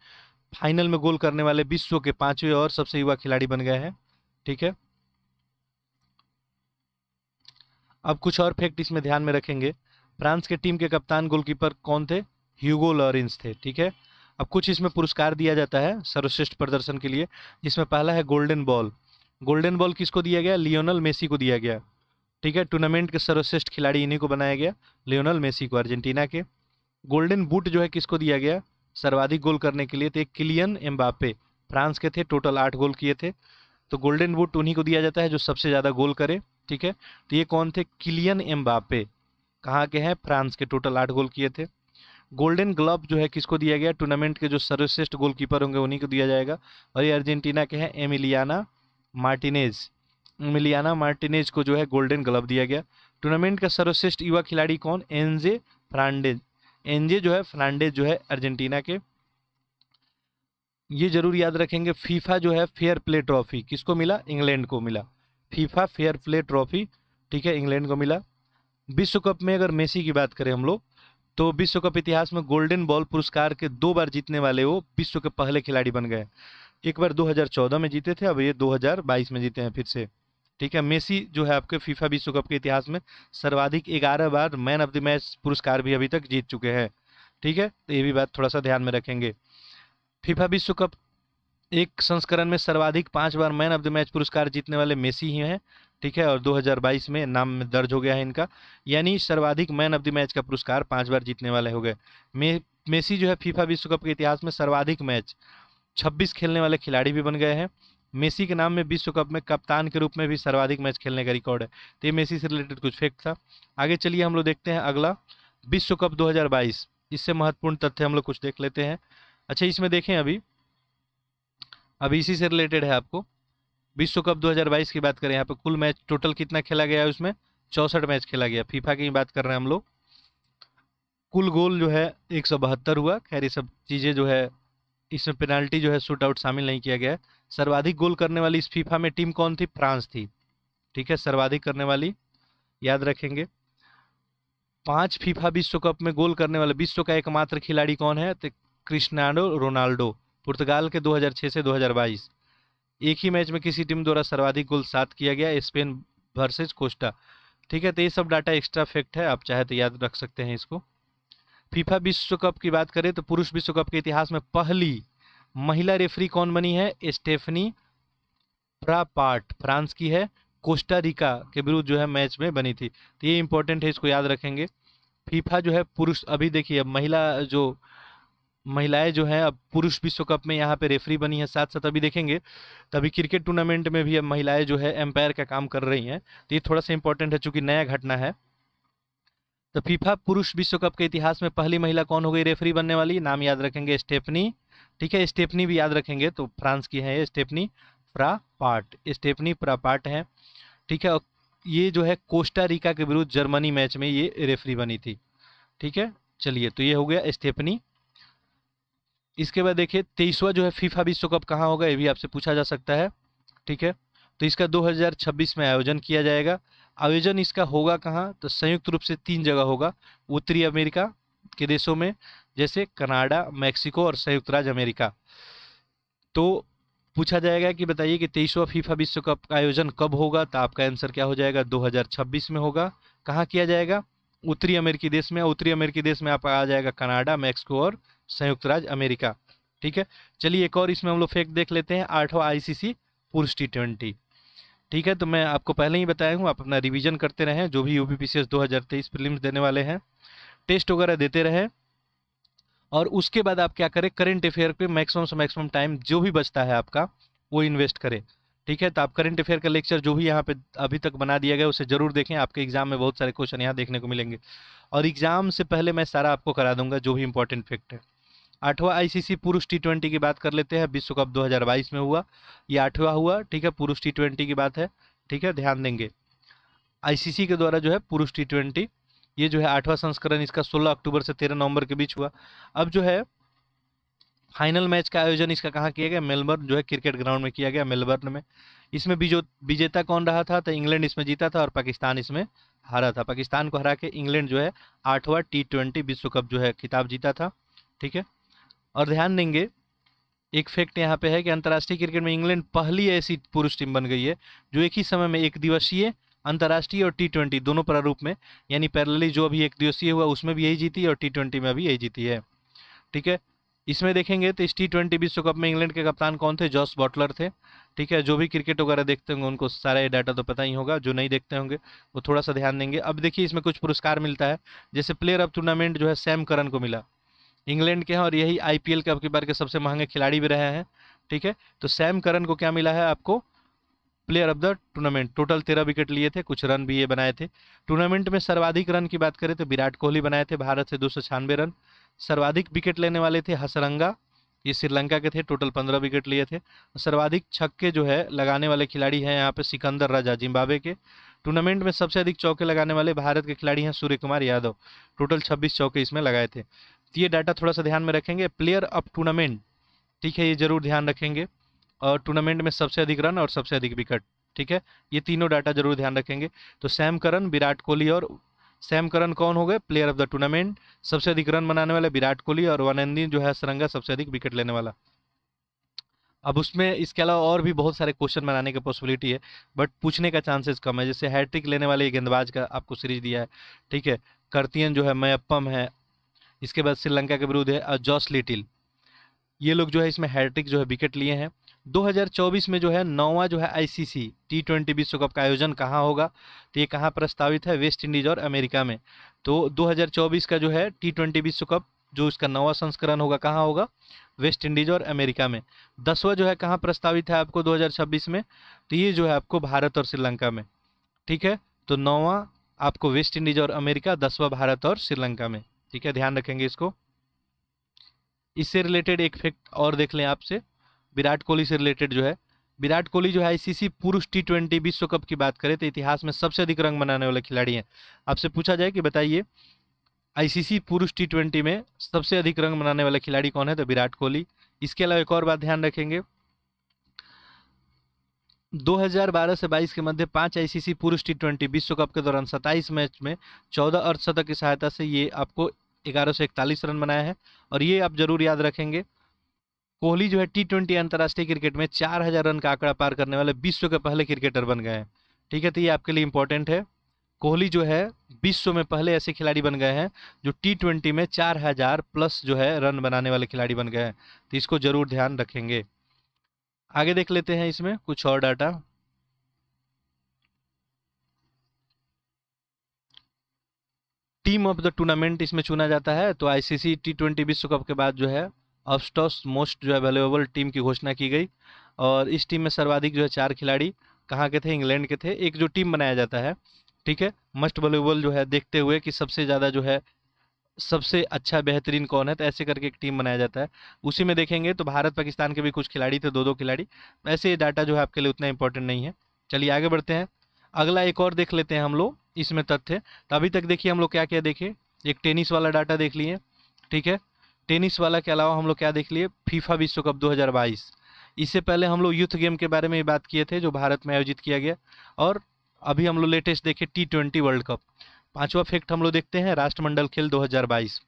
फाइनल में गोल करने वाले विश्व के पांचवें और सबसे युवा खिलाड़ी बन गए हैं ठीक है अब कुछ और फैक्ट इसमें ध्यान में रखेंगे फ्रांस के टीम के कप्तान गोलकीपर कौन थे ह्यूगो लॉरेंस थे ठीक है अब कुछ इसमें पुरस्कार दिया जाता है सर्वश्रेष्ठ प्रदर्शन के लिए जिसमें पहला है गोल्डन बॉल गोल्डन बॉल किसको दिया गया लियोनल मेसी को दिया गया ठीक है टूर्नामेंट के सर्वश्रेष्ठ खिलाड़ी इन्हीं को बनाया गया लियोनल मेसी को अर्जेंटीना के गोल्डन बूट जो है किसको दिया गया सर्वाधिक गोल करने के लिए तो एक किलियन एम्बापे फ्रांस के थे टोटल आठ गोल किए थे तो गोल्डन बूट उन्हीं को दिया जाता है जो सबसे ज़्यादा गोल करे ठीक है तो ये कौन थे किलियन एम्बापे कहाँ के हैं फ्रांस के टोटल आठ गोल किए थे गोल्डन ग्लब जो है किसको दिया गया टूर्नामेंट के जो सर्वश्रेष्ठ गोलकीपर होंगे उन्हीं को दिया जाएगा और ये अर्जेंटीना के हैं एमिलियाना मार्टिनेज एमिलियाना मार्टिनेज को जो है गोल्डन ग्लब दिया गया टूर्नामेंट का सर्वश्रेष्ठ युवा खिलाड़ी कौन एनजे फ्रांडेज एनजे जो है फ्रांडेज जो है अर्जेंटीना के ये जरूर याद रखेंगे फीफा जो है फेयर प्ले ट्रॉफी किसको मिला इंग्लैंड को मिला फीफा फेयर प्ले ट्रॉफी ठीक है इंग्लैंड को मिला विश्व कप में अगर मेसी की बात करें हम लोग तो विश्व कप इतिहास में गोल्डन बॉल पुरस्कार के दो बार जीतने वाले वो विश्व के पहले खिलाड़ी बन गए एक बार 2014 में जीते थे अब ये 2022 में जीते हैं फिर से ठीक है मेसी जो है आपके फीफा विश्व कप के इतिहास में सर्वाधिक ग्यारह बार मैन ऑफ द मैच पुरस्कार भी अभी तक जीत चुके हैं ठीक है तो ये भी बात थोड़ा सा ध्यान में रखेंगे फीफा विश्व कप एक संस्करण में सर्वाधिक पाँच बार मैन ऑफ द मैच पुरस्कार जीतने वाले मेसी ही हैं ठीक है और 2022 में नाम में दर्ज हो गया है इनका यानी सर्वाधिक मैन ऑफ द मैच का पुरस्कार पांच बार जीतने वाले हो गए मे मेसी जो है फीफा विश्व कप के इतिहास में सर्वाधिक मैच 26 खेलने वाले खिलाड़ी भी बन गए हैं मेसी के नाम में विश्व कप में कप्तान के रूप में भी सर्वाधिक मैच खेलने का रिकॉर्ड है तो ये मेसी से रिलेटेड कुछ फैक्ट था आगे चलिए हम लोग देखते हैं अगला विश्व कप दो इससे महत्वपूर्ण तथ्य हम लोग कुछ देख लेते हैं अच्छा इसमें देखें अभी अभी इसी से रिलेटेड है आपको विश्व कप 2022 की बात करें यहाँ पे कुल मैच टोटल कितना खेला गया है उसमें चौसठ मैच खेला गया फीफा की बात कर रहे हैं हम लोग कुल गोल जो है एक हुआ खैर ये सब चीज़ें जो है इसमें पेनाल्टी जो है शूट आउट शामिल नहीं किया गया सर्वाधिक गोल करने वाली इस फीफा में टीम कौन थी फ्रांस थी ठीक है सर्वाधिक करने वाली याद रखेंगे पांच फीफा विश्व कप में गोल करने वाले विश्व का एकमात्र खिलाड़ी कौन है तो क्रिस्टियानो रोनाल्डो पुर्तगाल के 2006 से एक ही मैच में किसी टीम द्वारा सर्वाधिक गोल सात किया गया स्पेन वर्सेज कोस्टा ठीक है तो ये सब डाटा एक्स्ट्रा फैक्ट है आप चाहे तो याद रख सकते हैं इसको फीफा विश्व कप की बात करें तो पुरुष विश्व कप के इतिहास में पहली महिला रेफरी कौन बनी है स्टेफनी प्रापार्ट फ्रांस की है कोस्टा रिका के विरुद्ध जो है मैच में बनी थी तो ये इंपॉर्टेंट है इसको याद रखेंगे फीफा जो है पुरुष अभी देखिए महिला जो महिलाएं जो हैं अब पुरुष विश्व कप में यहाँ पे रेफरी बनी है साथ साथ अभी देखेंगे तभी क्रिकेट टूर्नामेंट में भी अब महिलाएं जो है एम्पायर का काम कर रही हैं तो ये थोड़ा सा इंपॉर्टेंट है चूंकि नया घटना है तो फीफा पुरुष विश्व कप के इतिहास में पहली महिला कौन हो गई रेफरी बनने वाली नाम याद रखेंगे स्टेपनी ठीक है स्टेपनी भी याद रखेंगे तो फ्रांस की है ये स्टेपनी प्रापाट स्टेपनी प्रापाट है ठीक है ये जो है कोस्टा रिका के विरुद्ध जर्मनी मैच में ये रेफरी बनी थी ठीक है चलिए तो ये हो गया स्टेपनी इसके बाद देखिए तेईसवा जो है फीफा विश्व कप कहाँ होगा ये भी आपसे पूछा जा सकता है ठीक है तो इसका 2026 में आयोजन किया जाएगा आयोजन इसका होगा कहाँ तो संयुक्त रूप से तीन जगह होगा उत्तरी अमेरिका के देशों में जैसे कनाडा मैक्सिको और संयुक्त राज्य अमेरिका तो पूछा जाएगा कि बताइए कि तेईसवा फीफा विश्व कप का आयोजन कब होगा तो आपका आंसर क्या हो जाएगा 2026 में होगा कहाँ किया जाएगा उत्तरी अमेरिकी देश में उत्तरी अमेरिकी देश में आपका आ जाएगा कनाडा मैक्सिको और संयुक्त राज्य अमेरिका ठीक है चलिए एक और इसमें हम लोग फेक देख लेते हैं सी आईसीसी पुरुष टी ट्वेंटी ठीक है तो मैं आपको पहले ही बताया हूँ आप अपना रिवीजन करते रहें जो भी U P P C S दो हज़ार तेईस प्रीलिम्स देने वाले हैं टेस्ट वगैरह देते रहें और उसके बाद आप क्या करें करेंट अफेयर पे मैक्सिमम से मैक्सिमम टाइम जो भी बचता है आपका वो इन्वेस्ट करें ठीक है तो आप करंट अफेयर का लेक्चर जो भी यहाँ पे अभी तक बना दिया गया उसे जरूर देखें आपके एग्जाम में बहुत सारे क्वेश्चन यहाँ देखने को मिलेंगे और एग्जाम से पहले मैं सारा आपको करा दूंगा जो भी इंपॉर्टेंट फैक्ट है आठवां आईसीसी पुरुष टी ट्वेंटी की बात कर लेते हैं विश्व कप 2022 में हुआ ये आठवां हुआ ठीक है पुरुष टी ट्वेंटी की बात है ठीक है ध्यान देंगे आईसीसी के द्वारा जो है पुरुष टी ट्वेंटी ये जो है आठवां संस्करण इसका 16 अक्टूबर से 13 नवंबर के बीच हुआ अब जो है फाइनल मैच का आयोजन इसका कहाँ किया गया मेलबर्न जो है क्रिकेट ग्राउंड में किया गया मेलबर्न में इसमें विजेता कौन रहा था तो इंग्लैंड इसमें जीता था और पाकिस्तान इसमें हारा था पाकिस्तान को हरा के इंग्लैंड जो है आठवां टी ट्वेंटी विश्व कप जो है खिताब जीता था ठीक है और ध्यान देंगे एक फैक्ट यहाँ पे है कि अंतर्राष्ट्रीय क्रिकेट में इंग्लैंड पहली ऐसी पुरुष टीम बन गई है जो एक ही समय में एक दिवसीय अंतर्राष्ट्रीय और टी ट्वेंटी दोनों प्रारूप में यानी पैरेलली जो अभी एक दिवसीय हुआ उसमें भी यही जीती और टी ट्वेंटी में भी यही जीती है ठीक है इसमें देखेंगे तो इस टी ट्वेंटी विश्व कप में इंग्लैंड के कप्तान कौन थे जॉस बॉटलर थे ठीक है जो भी क्रिकेट वगैरह देखते होंगे उनको सारा ये डाटा तो पता ही होगा जो नहीं देखते होंगे वो थोड़ा सा ध्यान देंगे अब देखिए इसमें कुछ पुरस्कार मिलता है जैसे प्लेयर ऑफ टूर्नामेंट जो है सैम करन को मिला इंग्लैंड के हैं और यही आईपीएल के अब की बार के सबसे महंगे खिलाड़ी भी रहे हैं ठीक है तो सैम करन को क्या मिला है आपको player of the tournament total तेरह विकेट लिए थे कुछ रन भी ये बनाए थे टूर्नामेंट में सर्वाधिक रन की बात करें तो विराट कोहली बनाए थे भारत से दो रन सर्वाधिक विकेट लेने वाले थे हसरंगा ये श्रीलंका के थे टोटल पंद्रह विकेट लिए थे सर्वाधिक छक्के जो है लगाने वाले खिलाड़ी हैं यहाँ पे सिकंदर राजा जिम्बाब्वे के टूर्नामेंट में सबसे अधिक चौके लगाने वाले भारत के खिलाड़ी हैं सूर्य कुमार यादव टोटल छब्बीस चौके इसमें लगाए थे तो ये डाटा थोड़ा सा ध्यान में रखेंगे प्लेयर अप टूर्नामेंट ठीक है ये जरूर ध्यान रखेंगे और टूर्नामेंट में सबसे अधिक रन और सबसे अधिक विकेट ठीक है ये तीनों डाटा जरूर ध्यान रखेंगे तो सैम करन विराट कोहली और सैम करन कौन हो गए प्लेयर ऑफ द टूर्नामेंट सबसे अधिक रन बनाने वाले विराट कोहली और वनंदी जो है सरंगा सबसे अधिक विकेट लेने वाला अब उसमें इसके अलावा और भी बहुत सारे क्वेश्चन बनाने की पॉसिबिलिटी है बट पूछने का चांसेस कम है जैसे हैट्रिक लेने वाले गेंदबाज का आपको सीरीज दिया है ठीक है करतियन जो है मैप्पम है इसके बाद श्रीलंका के विरुद्ध है जॉस लिटिल ये लोग जो है इसमें हैट्रिक जो है विकेट लिए हैं 2024 में जो है नौवा जो है आईसीसी टी ट्वेंटी विश्व कप का आयोजन कहाँ होगा तो ये कहाँ प्रस्तावित है वेस्ट इंडीज और अमेरिका में तो 2024 का जो है टी ट्वेंटी विश्व कप जो इसका नवा संस्करण होगा कहाँ होगा वेस्ट इंडीज और अमेरिका में दसवा जो है कहाँ प्रस्तावित है आपको 2026 में तो ये जो है आपको भारत और श्रीलंका में ठीक है तो नौवा आपको वेस्ट इंडीज और अमेरिका दसवा भारत और श्रीलंका में ठीक है ध्यान रखेंगे इसको इससे रिलेटेड एक फैक्ट और देख लें आपसे विराट कोहली से रिलेटेड जो है विराट कोहली जो है आईसीसी पुरुष टी ट्वेंटी विश्व कप की बात करें तो इतिहास में सबसे अधिक रंग बनाने वाले खिलाड़ी हैं आपसे पूछा जाए कि बताइए आईसीसी पुरुष टी ट्वेंटी में सबसे अधिक रंग बनाने वाला खिलाड़ी कौन है तो विराट कोहली इसके अलावा एक और बात ध्यान रखेंगे 2012 से 22 के मध्य पांच आईसीसी पुरुष टी ट्वेंटी विश्व कप के दौरान 27 मैच में 14 अर्धशतक की सहायता से ये आपको ग्यारह सौ इकतालीस रन बनाया है और ये आप जरूर याद रखेंगे कोहली जो है टी ट्वेंटी अंतर्राष्ट्रीय क्रिकेट में चार हज़ार रन का आंकड़ा पार करने वाले विश्व के पहले क्रिकेटर बन गए हैं ठीक है तो ये आपके लिए इंपॉर्टेंट है कोहली जो है विश्व में पहले ऐसे खिलाड़ी बन गए हैं जो टी ट्वेंटी में चार हज़ार प्लस जो है रन बनाने वाले खिलाड़ी बन गए हैं तो इसको ज़रूर ध्यान रखेंगे आगे देख लेते हैं इसमें कुछ और data team of the tournament इसमें चुना जाता है तो आईसीसी टी ट्वेंटी विश्व कप के बाद जो है ऑब्स्टॉस मोस्ट जो है टीम की घोषणा की गई और इस टीम में सर्वाधिक जो है चार खिलाड़ी कहाँ के थे इंग्लैंड के थे एक जो टीम बनाया जाता है ठीक है मस्ट वेलेबल जो है देखते हुए कि सबसे ज़्यादा जो है सबसे अच्छा बेहतरीन कौन है तो ऐसे करके एक टीम बनाया जाता है उसी में देखेंगे तो भारत पाकिस्तान के भी कुछ खिलाड़ी थे दो दो खिलाड़ी ऐसे ये डाटा जो है आपके लिए उतना इंपॉर्टेंट नहीं है चलिए आगे बढ़ते हैं अगला एक और देख लेते हैं हम लोग इसमें तथ्य तो अभी तक देखिए हम लोग क्या क्या देखे एक टेनिस वाला डाटा देख लिए ठीक है टेनिस वाला के अलावा हम लोग क्या देख लिए फीफा विश्व कप 2022 इससे पहले हम लोग यूथ गेम के बारे में बात किए थे जो भारत में आयोजित किया गया और अभी हम लोग लेटेस्ट देखे टी ट्वेंटी वर्ल्ड कप पाँचवा फैक्ट हम लोग देखते हैं राष्ट्रमंडल खेल 2022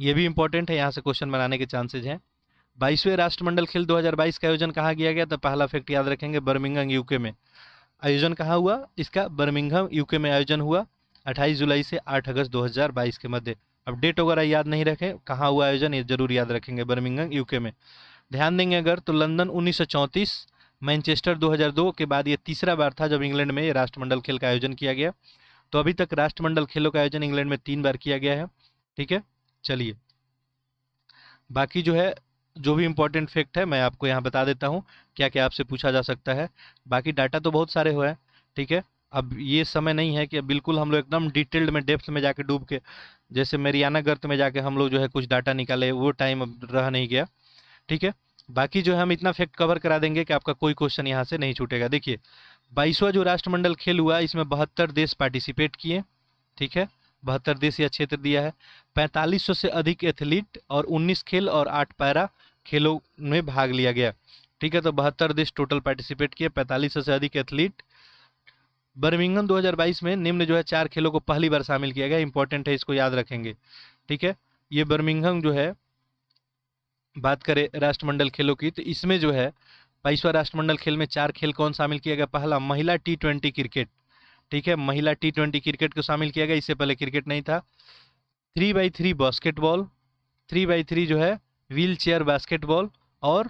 ये भी इंपॉर्टेंट है यहाँ से क्वेश्चन बनाने के चांसेज हैं बाईसवें राष्ट्रमंडल खेल 2022 का आयोजन कहा गया गया तो पहला फैक्ट याद रखेंगे बर्मिंगम यूके में आयोजन कहाँ हुआ इसका बर्मिंघम यूके में आयोजन हुआ 28 जुलाई से 8 अगस्त 2022 के मध्य अब डेट वगैरह याद नहीं रखें कहाँ हुआ आयोजन ये जरूर याद रखेंगे बर्मिंघम यूके में ध्यान देंगे अगर तो लंदन उन्नीस मैनचेस्टर 2002 के बाद ये तीसरा बार था जब इंग्लैंड में ये राष्ट्रमंडल खेल का आयोजन किया गया तो अभी तक राष्ट्रमंडल खेलों का आयोजन इंग्लैंड में तीन बार किया गया है ठीक है चलिए बाकी जो है जो भी इम्पोर्टेंट फैक्ट है मैं आपको यहाँ बता देता हूँ क्या क्या आपसे पूछा जा सकता है बाकी डाटा तो बहुत सारे हुए हैं ठीक है अब ये समय नहीं है कि बिल्कुल हम लोग एकदम डिटेल्ड में डेप्थ में जाके डूब के जैसे मेरियाना गर्त में जाके हम लोग जो है कुछ डाटा निकाले वो टाइम अब रह नहीं गया ठीक है बाकी जो है हम इतना फैक्ट कवर करा देंगे कि आपका कोई क्वेश्चन यहाँ से नहीं छूटेगा देखिए बाईसवा जो राष्ट्रमंडल खेल हुआ इसमें बहत्तर देश पार्टिसिपेट किए ठीक है बहत्तर देश या क्षेत्र दिया है पैंतालीस से अधिक एथलीट और उन्नीस खेल और आठ पैरा खेलों में भाग लिया गया ठीक है तो बहत्तर देश टोटल पार्टिसिपेट किए पैंतालीस से अधिक एथलीट बर्मिंगम 2022 में निम्न जो है चार खेलों को पहली बार शामिल किया गया इंपॉर्टेंट है इसको याद रखेंगे ठीक है ये बर्मिंगम जो है बात करें राष्ट्रमंडल खेलों की तो इसमें जो है बाईसवा राष्ट्रमंडल खेल में चार खेल कौन शामिल किया गया पहला महिला टी ट्वेंटी क्रिकेट ठीक है महिला टी ट्वेंटी क्रिकेट को शामिल किया गया इससे पहले क्रिकेट नहीं था three by three basketball three by three जो है व्हील चेयर बास्केटबॉल और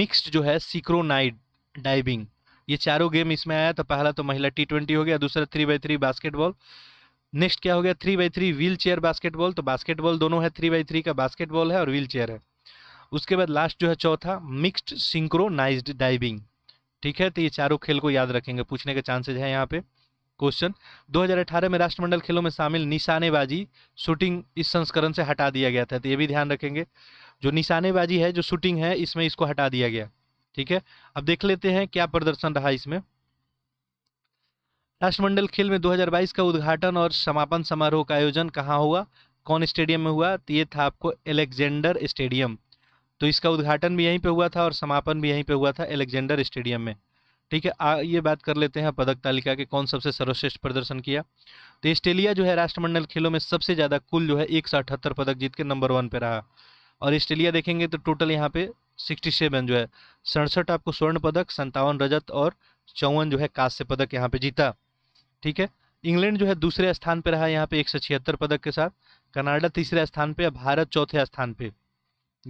मिक्स्ड जो है सिक्रोनाइड डाइविंग ये चारों गेम इसमें आया तो पहला तो महिला टी ट्वेंटी हो गया दूसरा three by three basketball next क्या हो गया three by three wheelchair basketball तो बास्केटबॉल दोनों है थ्री बाई थ्री का बास्केटबॉल है और व्हील चेयर है उसके बाद लास्ट जो है चौथा मिक्स्ड सिंक्रोनाइज्ड डाइविंग ठीक है तो ये चारों खेल को याद रखेंगे पूछने के चांसेज है यहाँ पे क्वेश्चन 2018 में राष्ट्रमंडल खेलों में शामिल निशानेबाजी शूटिंग इस संस्करण से हटा दिया गया था तो ये भी ध्यान रखेंगे जो निशानेबाजी है जो शूटिंग है इसमें इसको हटा दिया गया ठीक है अब देख लेते हैं क्या प्रदर्शन रहा इसमें राष्ट्रमंडल खेल में 2022 का उद्घाटन और समापन समारोह का आयोजन कहाँ हुआ कौन स्टेडियम में हुआ तो ये था आपको एलेक्जेंडर स्टेडियम तो इसका उद्घाटन भी यहीं पे हुआ था और समापन भी यहीं पे हुआ था एलेक्जेंडर स्टेडियम में ठीक है आ, ये बात कर लेते हैं पदक तालिका के कौन सबसे सर्वश्रेष्ठ प्रदर्शन किया तो ऑस्ट्रेलिया जो है राष्ट्रमंडल खेलों में सबसे ज़्यादा कुल जो है एक पदक जीत के नंबर वन पे रहा और ऑस्ट्रेलिया देखेंगे तो टोटल यहाँ पे सिक्सटी सेवन जो है सड़सठ आपको स्वर्ण पदक संतावन रजत और चौवन जो है कांस्य पदक यहाँ पे जीता ठीक है इंग्लैंड जो है दूसरे स्थान पे रहा यहाँ पे एक सौ छिहत्तर पदक के साथ कनाडा तीसरे स्थान पे भारत चौथे स्थान पे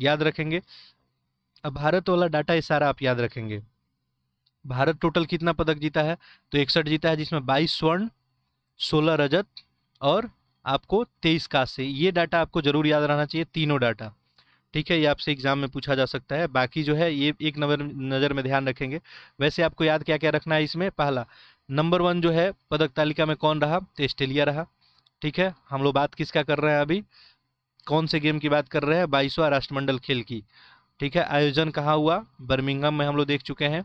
याद रखेंगे अब भारत वाला डाटा ये सारा आप याद रखेंगे भारत टोटल कितना पदक जीता है तो इकसठ जीता है जिसमें बाईस स्वर्ण सोलह रजत और आपको तेईस कांस्य ये डाटा आपको जरूर याद रहना चाहिए तीनों डाटा ठीक है ये आपसे एग्जाम में पूछा जा सकता है बाकी जो है ये एक नजर नज़र में ध्यान रखेंगे वैसे आपको याद क्या क्या रखना है इसमें पहला नंबर वन जो है पदक तालिका में कौन रहा तो ऑस्ट्रेलिया रहा ठीक है हम लोग बात किसका कर रहे हैं अभी कौन से गेम की बात कर रहे हैं बाईसवा राष्ट्रमंडल खेल की ठीक है आयोजन कहाँ हुआ बर्मिंगम में हम लोग देख चुके हैं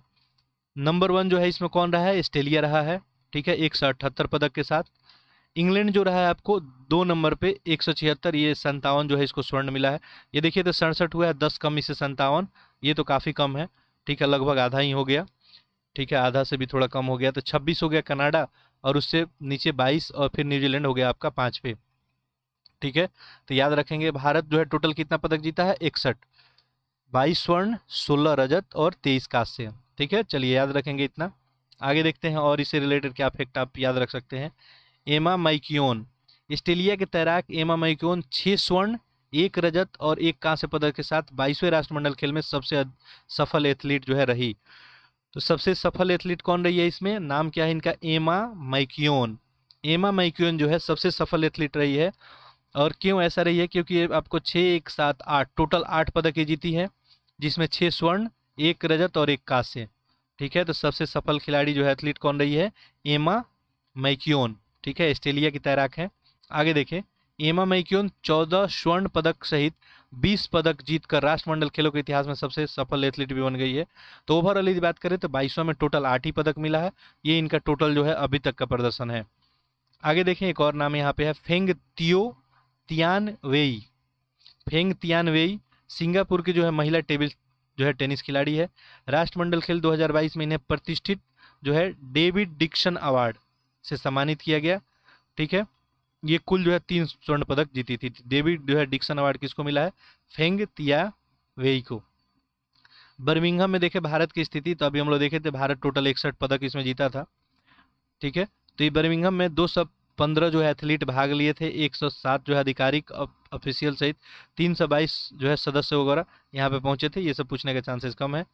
नंबर वन जो है इसमें कौन रहा है ऑस्ट्रेलिया रहा है ठीक है एक सौ अठहत्तर पदक के साथ इंग्लैंड जो रहा है आपको दो नंबर पे एक सौ छिहत्तर ये संतावन जो है इसको स्वर्ण मिला है ये देखिए तो सड़सठ हुआ है दस कम इससे संतावन ये तो काफ़ी कम है ठीक है लगभग आधा ही हो गया ठीक है आधा से भी थोड़ा कम हो गया तो छब्बीस हो गया कनाडा और उससे नीचे बाईस और फिर न्यूजीलैंड हो गया आपका पाँच पे ठीक है तो याद रखेंगे भारत जो है टोटल कितना पदक जीता है इकसठ बाईस स्वर्ण सोलह रजत और तेईस कांस्य ठीक है चलिए याद रखेंगे इतना आगे देखते हैं और इससे रिलेटेड क्या फैक्ट आप याद रख सकते हैं एमा माइक्योन ऑस्ट्रेलिया के तैराक एमा माइक्योन छः स्वर्ण एक रजत और एक कांस्य पदक के साथ बाईसवें राष्ट्रमंडल खेल में सबसे सफल एथलीट जो है रही तो सबसे सफल एथलीट कौन रही है इसमें नाम क्या है इनका एमा माइक्योन एमा माइक्योन जो है सबसे सफल एथलीट रही है और क्यों ऐसा रही है क्योंकि आपको छः एक सात आठ टोटल आठ पदक जीती है जिसमें छः स्वर्ण एक रजत और एक कांस्य ठीक है तो सबसे सफल खिलाड़ी जो है एथलीट कौन रही है एमा मैक्योन ठीक है ऑस्ट्रेलिया की तैराक है आगे देखें एमा मैक्योन चौदह स्वर्ण पदक सहित बीस पदक जीतकर राष्ट्रमंडल खेलों के इतिहास में सबसे सफल एथलीट भी बन गई है तो ओवरऑल यदि बात करें तो बाईसों में टोटल आठ ही पदक मिला है ये इनका टोटल जो है अभी तक का प्रदर्शन है आगे देखें एक और नाम यहाँ पे है फेंग तियो Tianwei Feng Tianwei Singapore की जो है महिला टेबल जो है टेनिस खिलाड़ी है राष्ट्रमंडल खेल 2022 में इन्हें प्रतिष्ठित जो है डेविड डिक्शन अवार्ड से सम्मानित किया गया ठीक है ये कुल जो है तीन स्वर्ण पदक जीती थी डेविड जो है डिक्सन अवार्ड किसको मिला है फेंग तिया वेई को बर्मिंगम में देखे भारत की स्थिति तो अभी हम लोग देखे थे भारत टोटल इकसठ पदक इसमें जीता था ठीक है तो ये बर्मिंगम में दो सौ पंद्रह जो है एथलीट भाग लिए थे एक सौ सात जो है आधिकारिक और ऑफिशियल सहित तीन सौ बाईस जो है सदस्य वगैरह यहाँ पे पहुँचे थे ये सब पूछने के चांसेस कम है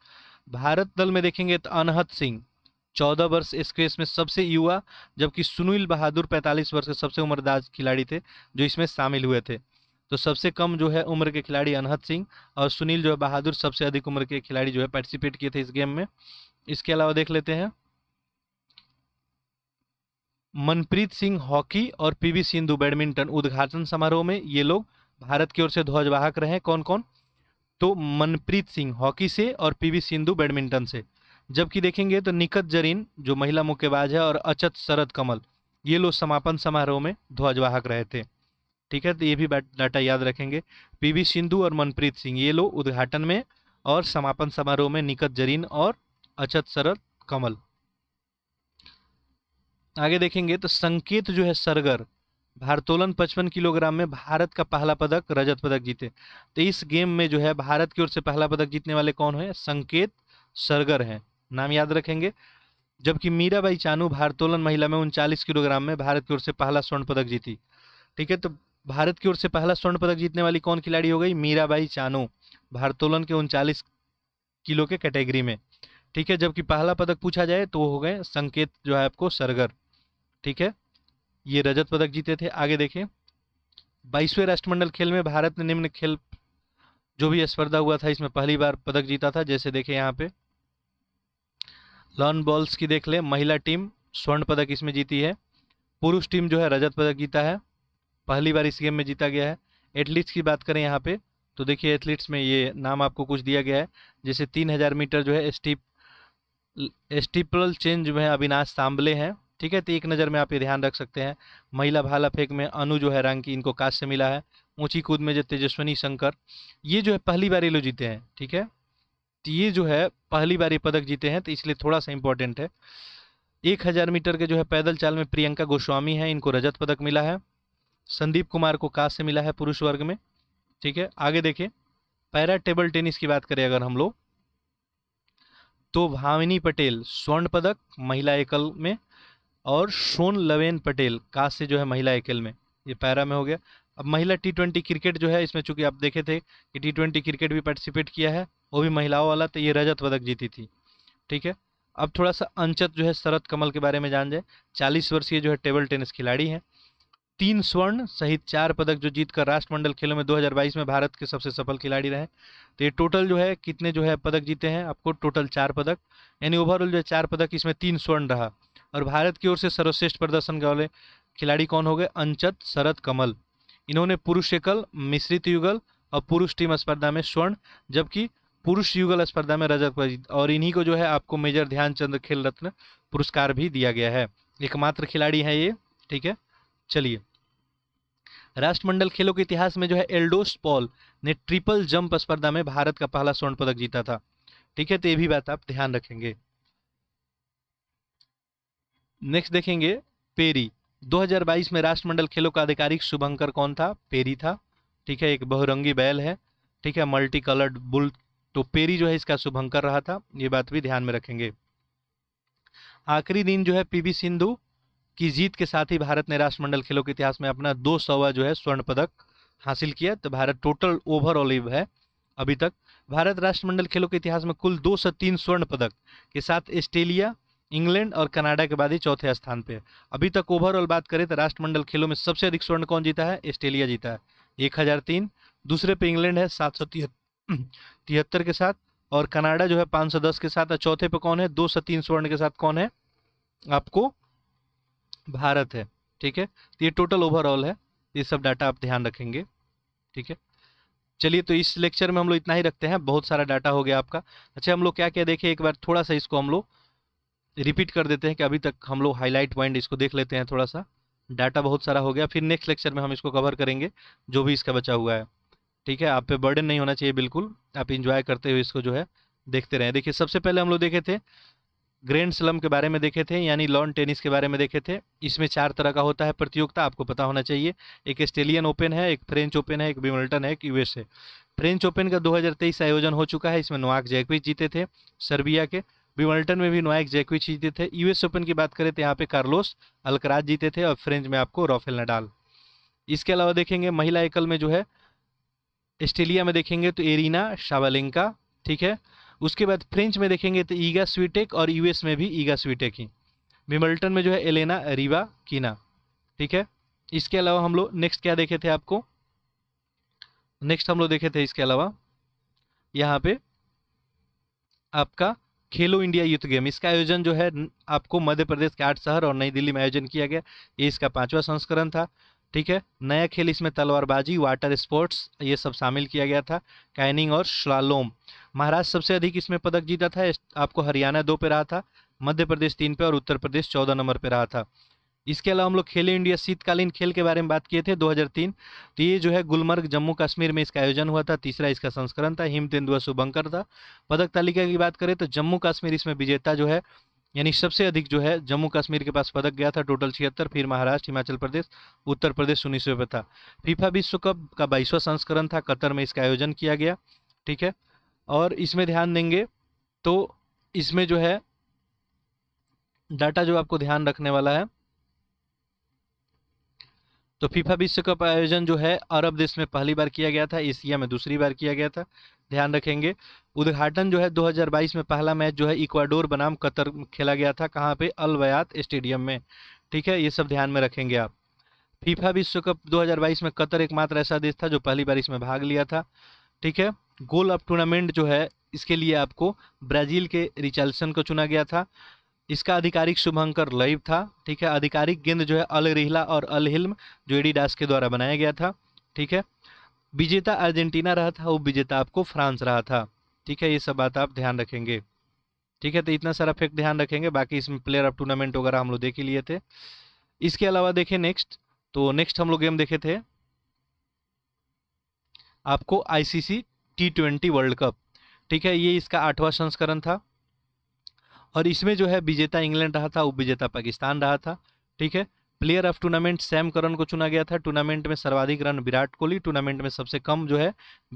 भारत दल में देखेंगे तो अनहत सिंह चौदह वर्ष इस क्रेस में सबसे युवा जबकि सुनील बहादुर पैंतालीस वर्ष के सबसे उम्रदार खिलाड़ी थे जो इसमें शामिल हुए थे तो सबसे कम जो है उम्र के खिलाड़ी अनहत सिंह और सुनील जो है बहादुर सबसे अधिक उम्र के खिलाड़ी जो है पार्टिसिपेट किए थे इस गेम में इसके अलावा देख लेते हैं मनप्रीत सिंह हॉकी और पीवी सिंधु बैडमिंटन उद्घाटन समारोह में ये लोग भारत की ओर से ध्वजवाहक रहे कौन कौन तो मनप्रीत सिंह हॉकी से और पीवी सिंधु बैडमिंटन से जबकि देखेंगे तो निकत जरीन जो महिला मुक्केबाज है और अचत शरद कमल ये लोग समापन समारोह में ध्वजवाहक रहे थे ठीक है तो ये भी डाटा याद रखेंगे पी सिंधु और मनप्रीत सिंह ये लोग उद्घाटन में और समापन समारोह में निकत जरीन और अचत शरद कमल आगे देखेंगे तो संकेत जो है सरगर भारतोलन पचपन किलोग्राम में भारत का पहला पदक रजत पदक जीते तो इस गेम में जो है भारत की ओर से पहला पदक जीतने वाले कौन है संकेत सरगर हैं नाम याद रखेंगे जबकि मीराबाई चानू भारतोलन महिला में उनचालीस किलोग्राम में भारत की ओर से पहला स्वर्ण पदक जीती ठीक है तो भारत की ओर से पहला स्वर्ण पदक जीतने वाली कौन खिलाड़ी हो गई मीराबाई चानू भारतोलन के उनचालीस किलो के कैटेगरी में ठीक है जबकि पहला पदक पूछा जाए तो हो गए संकेत जो है आपको सरगर ठीक है ये रजत पदक जीते थे आगे देखें बाईसवें राष्ट्रमंडल खेल में भारत ने निम्न खेल जो भी स्पर्धा हुआ था इसमें पहली बार पदक जीता था जैसे देखें यहाँ पे लॉन बॉल्स की देख लें महिला टीम स्वर्ण पदक इसमें जीती है पुरुष टीम जो है रजत पदक जीता है पहली बार इस गेम में जीता गया है एथलीट्स की बात करें यहाँ पे तो देखिए एथलीट्स में ये नाम आपको कुछ दिया गया है जैसे तीन हज़ार मीटर जो है स्टीप स्टीपल चेंज जो है अविनाश सांबले हैं ठीक है तो एक नज़र में आप ये ध्यान रख सकते हैं महिला भाला फेंक में अनु जो है रंग इनको काश से मिला है ऊँची कूद में जो तेजस्वनी शंकर ये जो है पहली बार ये लोग जीते हैं ठीक है तो ये जो है पहली बार ये पदक जीते हैं तो इसलिए थोड़ा सा इंपॉर्टेंट है एक हज़ार मीटर के जो है पैदल चाल में प्रियंका गोस्वामी हैं इनको रजत पदक मिला है संदीप कुमार को काश से मिला है पुरुष वर्ग में ठीक है आगे देखें पैरा टेबल टेनिस की बात करें अगर हम लोग तो भाविनी पटेल स्वर्ण पदक महिला एकल में और शोन लवेन पटेल काश से जो है महिला एकल में ये पैरा में हो गया अब महिला टी ट्वेंटी क्रिकेट जो है इसमें चूंकि आप देखे थे कि टी ट्वेंटी क्रिकेट भी पार्टिसिपेट किया है वो भी महिलाओं वाला तो ये रजत पदक जीती थी ठीक है अब थोड़ा सा अंचत जो है शरद कमल के बारे में जान जाए चालीस वर्षीय जो है टेबल टेनिस खिलाड़ी हैं तीन स्वर्ण सहित चार पदक जो जीतकर राष्ट्रमंडल खेलों में 2022 में भारत के सबसे सफल खिलाड़ी रहे तो ये टोटल जो है कितने जो है पदक जीते हैं आपको टोटल चार पदक यानी ओवरऑल जो है चार पदक इसमें तीन स्वर्ण रहा और भारत की ओर से सर्वश्रेष्ठ प्रदर्शन वाले खिलाड़ी कौन हो गए अंचत शरद कमल इन्होंने पुरुष एकल मिश्रित युगल और पुरुष टीम स्पर्धा में स्वर्ण जबकि पुरुष युगल स्पर्धा में रजत और इन्हीं को जो है आपको मेजर ध्यानचंद खेल रत्न पुरस्कार भी दिया गया है एकमात्र खिलाड़ी हैं ये ठीक है चलिए राष्ट्रमंडल खेलों के इतिहास में जो है एल्डोस पॉल ने ट्रिपल जंप स्पर्धा में भारत का पहला स्वर्ण पदक जीता था ठीक है तो ये भी बात आप ध्यान रखेंगे नेक्स्ट देखेंगे पेरी 2022 में राष्ट्रमंडल खेलों का आधिकारिक शुभंकर कौन था पेरी था ठीक है एक बहुरंगी बैल है ठीक है मल्टी कलर्ड बुल तो पेरी जो है इसका शुभंकर रहा था ये बात भी ध्यान में रखेंगे आखिरी दिन जो है पीवी सिंधु की जीत के साथ ही भारत ने राष्ट्रमंडल खेलों के इतिहास में अपना दो सौवा जो है स्वर्ण पदक हासिल किया तो भारत टोटल ओवरऑल है अभी तक भारत राष्ट्रमंडल खेलों के इतिहास में कुल दो सौ तीन स्वर्ण पदक के साथ ऑस्ट्रेलिया इंग्लैंड और कनाडा के बाद ही चौथे स्थान पे अभी तक ओवरऑल बात करें तो राष्ट्रमंडल खेलों में सबसे अधिक स्वर्ण कौन जीता है ऑस्ट्रेलिया जीता है एक हज़ार तीन दूसरे पे इंग्लैंड है सात सौ तिहत्तर के साथ और कनाडा जो है पाँच सौ दस के साथ और चौथे पे कौन है दो सौ तीन स्वर्ण के साथ कौन है आपको भारत है ठीक है तो ये टोटल ओवरऑल है ये सब डाटा आप ध्यान रखेंगे ठीक है चलिए तो इस लेक्चर में हम लोग इतना ही रखते हैं बहुत सारा डाटा हो गया आपका अच्छा हम लोग क्या क्या देखिए एक बार थोड़ा सा इसको हम लोग रिपीट कर देते हैं कि अभी तक हम लोग हाईलाइट पॉइंट इसको देख लेते हैं थोड़ा सा डाटा बहुत सारा हो गया फिर नेक्स्ट लेक्चर में हम इसको कवर करेंगे जो भी इसका बचा हुआ है ठीक है आप पे बर्डन नहीं होना चाहिए बिल्कुल आप इंजॉय करते हुए इसको जो है देखते रहें देखिए सबसे पहले हम लोग देखे थे ग्रैंड स्लम के बारे में देखे थे यानी लॉन टेनिस के बारे में देखे थे इसमें चार तरह का होता है प्रतियोगिता आपको पता होना चाहिए एक ऑस्ट्रेलियन ओपन है एक फ्रेंच ओपन है एक विमल्टन है एक यूएस है फ्रेंच ओपन का 2023 आयोजन हो चुका है इसमें नोवाक जैकविच जीते थे सर्बिया के विमल्टन में भी नोएक जैकविच जीते थे यूएस ओपन की बात करें तो यहाँ पे कार्लोस अलकराज जीते थे और फ्रेंच में आपको राफेल नडाल इसके अलावा देखेंगे महिला एकल में जो है ऑस्ट्रेलिया में देखेंगे तो एरिना शावालेंका ठीक है उसके बाद फ्रेंच में देखेंगे तो ईगा स्वीटेक और यूएस में भी ईगा स्वीटेक ही विमल्टन में जो है एलेना रिवा कीना ठीक है इसके अलावा हम लोग नेक्स्ट क्या देखे थे आपको नेक्स्ट हम लोग देखे थे इसके अलावा यहाँ पे आपका खेलो इंडिया यूथ गेम इसका आयोजन जो है आपको मध्य प्रदेश के आठ शहर और नई दिल्ली में आयोजन किया गया ये इसका पांचवा संस्करण था ठीक है नया खेल इसमें तलवारबाजी वाटर स्पोर्ट्स ये सब शामिल किया गया था कैनिंग और श्लालोम महाराष्ट्र सबसे अधिक इसमें पदक जीता था आपको हरियाणा दो पे रहा था मध्य प्रदेश तीन पे और उत्तर प्रदेश चौदह नंबर पे रहा था इसके अलावा हम लोग खेले इंडिया शीतकालीन खेल के बारे में बात किए थे 2003 तो ये जो है गुलमर्ग जम्मू कश्मीर में इसका आयोजन हुआ था तीसरा इसका संस्करण था हिम तेंदुआ शुभंकर था पदक तालिका की बात करें तो जम्मू कश्मीर इसमें विजेता जो है यानी सबसे अधिक जो है जम्मू कश्मीर के पास पदक गया था टोटल छिहत्तर फिर महाराष्ट्र हिमाचल प्रदेश उत्तर प्रदेश उन्नीसवें पर था फीफा विश्व कप का बाईसवां संस्करण था कतर में इसका आयोजन किया गया ठीक है और इसमें ध्यान देंगे तो इसमें जो है डाटा जो आपको ध्यान रखने वाला है तो फीफा विश्व कप आयोजन जो है अरब देश में पहली बार किया गया था एशिया में दूसरी बार किया गया था ध्यान रखेंगे उद्घाटन जो है 2022 में पहला मैच जो है इक्वाडोर बनाम कतर खेला गया था कहाँ पे अल स्टेडियम में ठीक है ये सब ध्यान में रखेंगे आप फीफा विश्व कप 2022 में कतर एकमात्र ऐसा देश था जो पहली बार इसमें भाग लिया था ठीक है गोल अप टूर्नामेंट जो है इसके लिए आपको ब्राज़ील के रिचालसन को चुना गया था इसका आधिकारिक शुभंकर लैब था ठीक है आधिकारिक गेंद जो है अल रिहला और अल हिल्म जो एडी डास के द्वारा बनाया गया था ठीक है विजेता अर्जेंटीना रहा था और विजेता आपको फ्रांस रहा था ठीक है ये सब बात आप ध्यान रखेंगे ठीक है तो इतना सारा फैक्ट ध्यान रखेंगे बाकी इसमें प्लेयर ऑफ टूर्नामेंट वगैरह हम लोग देख ही लिए थे इसके अलावा देखें नेक्स्ट तो नेक्स्ट हम लोग गेम देखे थे आपको ICC T twenty world cup ठीक है ये इसका आठवां संस्करण था और इसमें जो है विजेता इंग्लैंड रहा था उपविजेता विजेता पाकिस्तान रहा था ठीक है player of tournament Sam Curran को चुना गया था टूर्नामेंट में सर्वाधिक रन विराट कोहली टूर्नामेंट में सबसे कम जो है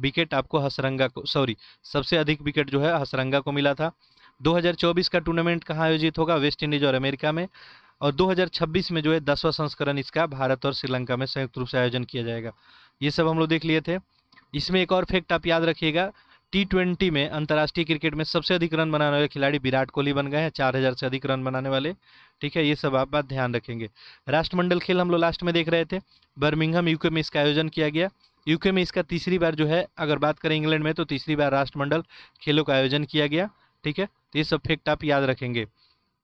विकेट आपको हसरंगा को सॉरी सबसे अधिक विकेट जो है हसरंगा को मिला था 2024 का टूर्नामेंट कहाँ आयोजित होगा वेस्ट इंडीज और अमेरिका में और 2026 में जो है दसवां संस्करण इसका भारत और श्रीलंका में संयुक्त रूप से आयोजन किया जाएगा ये सब हम लोग देख लिए थे इसमें एक और फैक्ट आप याद रखिएगा टी में अंतर्राष्ट्रीय क्रिकेट में सबसे अधिक रन बनाने वाले खिलाड़ी विराट कोहली बन गए हैं चार हज़ार से अधिक रन बनाने वाले ठीक है ये सब आप बात ध्यान रखेंगे राष्ट्रमंडल खेल हम लोग लास्ट में देख रहे थे बर्मिंगहम यूके में इसका आयोजन किया गया यूके में इसका तीसरी बार जो है अगर बात करें इंग्लैंड में तो तीसरी बार राष्ट्रमंडल खेलों का आयोजन किया गया ठीक है तो ये सब फैक्ट आप याद रखेंगे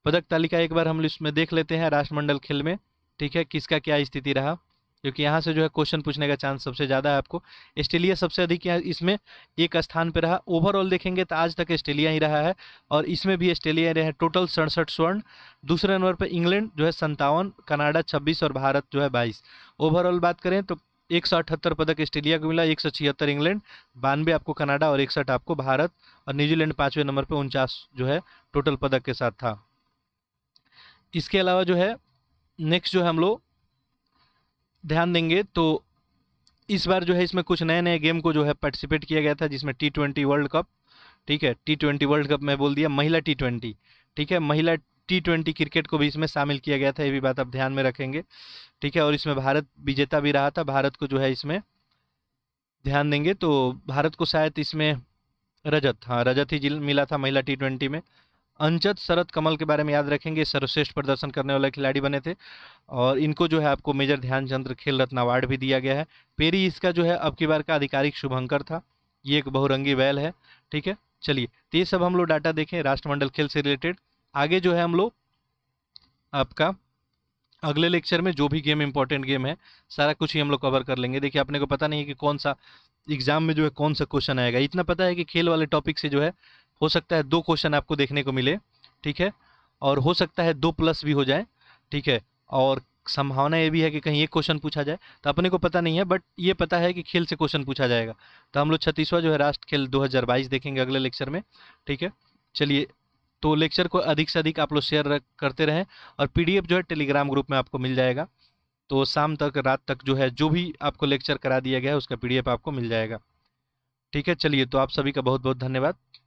पदक तालिका एक बार हम इसमें देख लेते हैं राष्ट्रमंडल खेल में ठीक है किसका क्या स्थिति रहा क्योंकि यहाँ से जो है क्वेश्चन पूछने का चांस सबसे ज़्यादा है आपको ऑस्ट्रेलिया सबसे अधिक यहाँ इसमें एक स्थान पर रहा ओवरऑल देखेंगे तो आज तक ऑस्ट्रेलिया ही रहा है और इसमें भी ऑस्ट्रेलिया रहे है टोटल सड़सठ स्वर्ण दूसरे नंबर पर इंग्लैंड जो है संतावन कनाडा छब्बीस और भारत जो है बाईस ओवरऑल बात करें तो एक सौ अठहत्तर पदक ऑस्ट्रेलिया को मिला एक सौ छिहत्तर इंग्लैंड बानवे आपको कनाडा और इकसठ आपको भारत और न्यूजीलैंड पाँचवें नंबर पर उनचास जो है टोटल पदक के साथ था इसके अलावा जो है नेक्स्ट जो है हम लोग ध्यान देंगे तो इस बार जो है इसमें कुछ नए नए गेम को जो है पार्टिसिपेट किया गया था जिसमें टी ट्वेंटी वर्ल्ड कप ठीक है टी ट्वेंटी वर्ल्ड कप मैं बोल दिया महिला टी ट्वेंटी ठीक है महिला टी ट्वेंटी क्रिकेट को भी इसमें शामिल किया गया था ये भी बात आप ध्यान में रखेंगे ठीक है और इसमें भारत विजेता भी रहा था भारत को जो है इसमें ध्यान देंगे तो भारत को शायद इसमें रजत हाँ रजत ही मिला था महिला टी ट्वेंटी में अंजद शरद कमल के बारे में याद रखेंगे सर्वश्रेष्ठ प्रदर्शन करने वाले खिलाड़ी बने थे और इनको जो है आपको मेजर ध्यानचंद्र खेल रत्न अवार्ड भी दिया गया है पेरी इसका जो है अब की बार का आधिकारिक शुभंकर था ये एक बहुरंगी बैल है ठीक है चलिए तो ये सब हम लोग डाटा देखें राष्ट्रमंडल खेल से रिलेटेड आगे जो है हम लोग आपका अगले लेक्चर में जो भी गेम इंपॉर्टेंट गेम है सारा कुछ ही हम लोग कवर कर लेंगे देखिए अपने को पता नहीं है कि कौन सा एग्जाम में जो है कौन सा क्वेश्चन आएगा इतना पता है कि खेल वाले टॉपिक से जो है हो सकता है दो क्वेश्चन आपको देखने को मिले ठीक है और हो सकता है दो प्लस भी हो जाए ठीक है और संभावना ये भी है कि कहीं एक क्वेश्चन पूछा जाए तो अपने को पता नहीं है बट ये पता है कि खेल से क्वेश्चन पूछा जाएगा तो हम लोग छत्तीसवां जो है राष्ट्र खेल 2022 देखेंगे अगले लेक्चर में ठीक है चलिए तो लेक्चर को अधिक से अधिक आप लोग शेयर करते रहें और पी जो है टेलीग्राम ग्रुप में आपको मिल जाएगा तो शाम तक रात तक जो है जो भी आपको लेक्चर करा दिया गया है उसका पीडीएफ आपको मिल जाएगा ठीक है चलिए तो आप सभी का बहुत बहुत धन्यवाद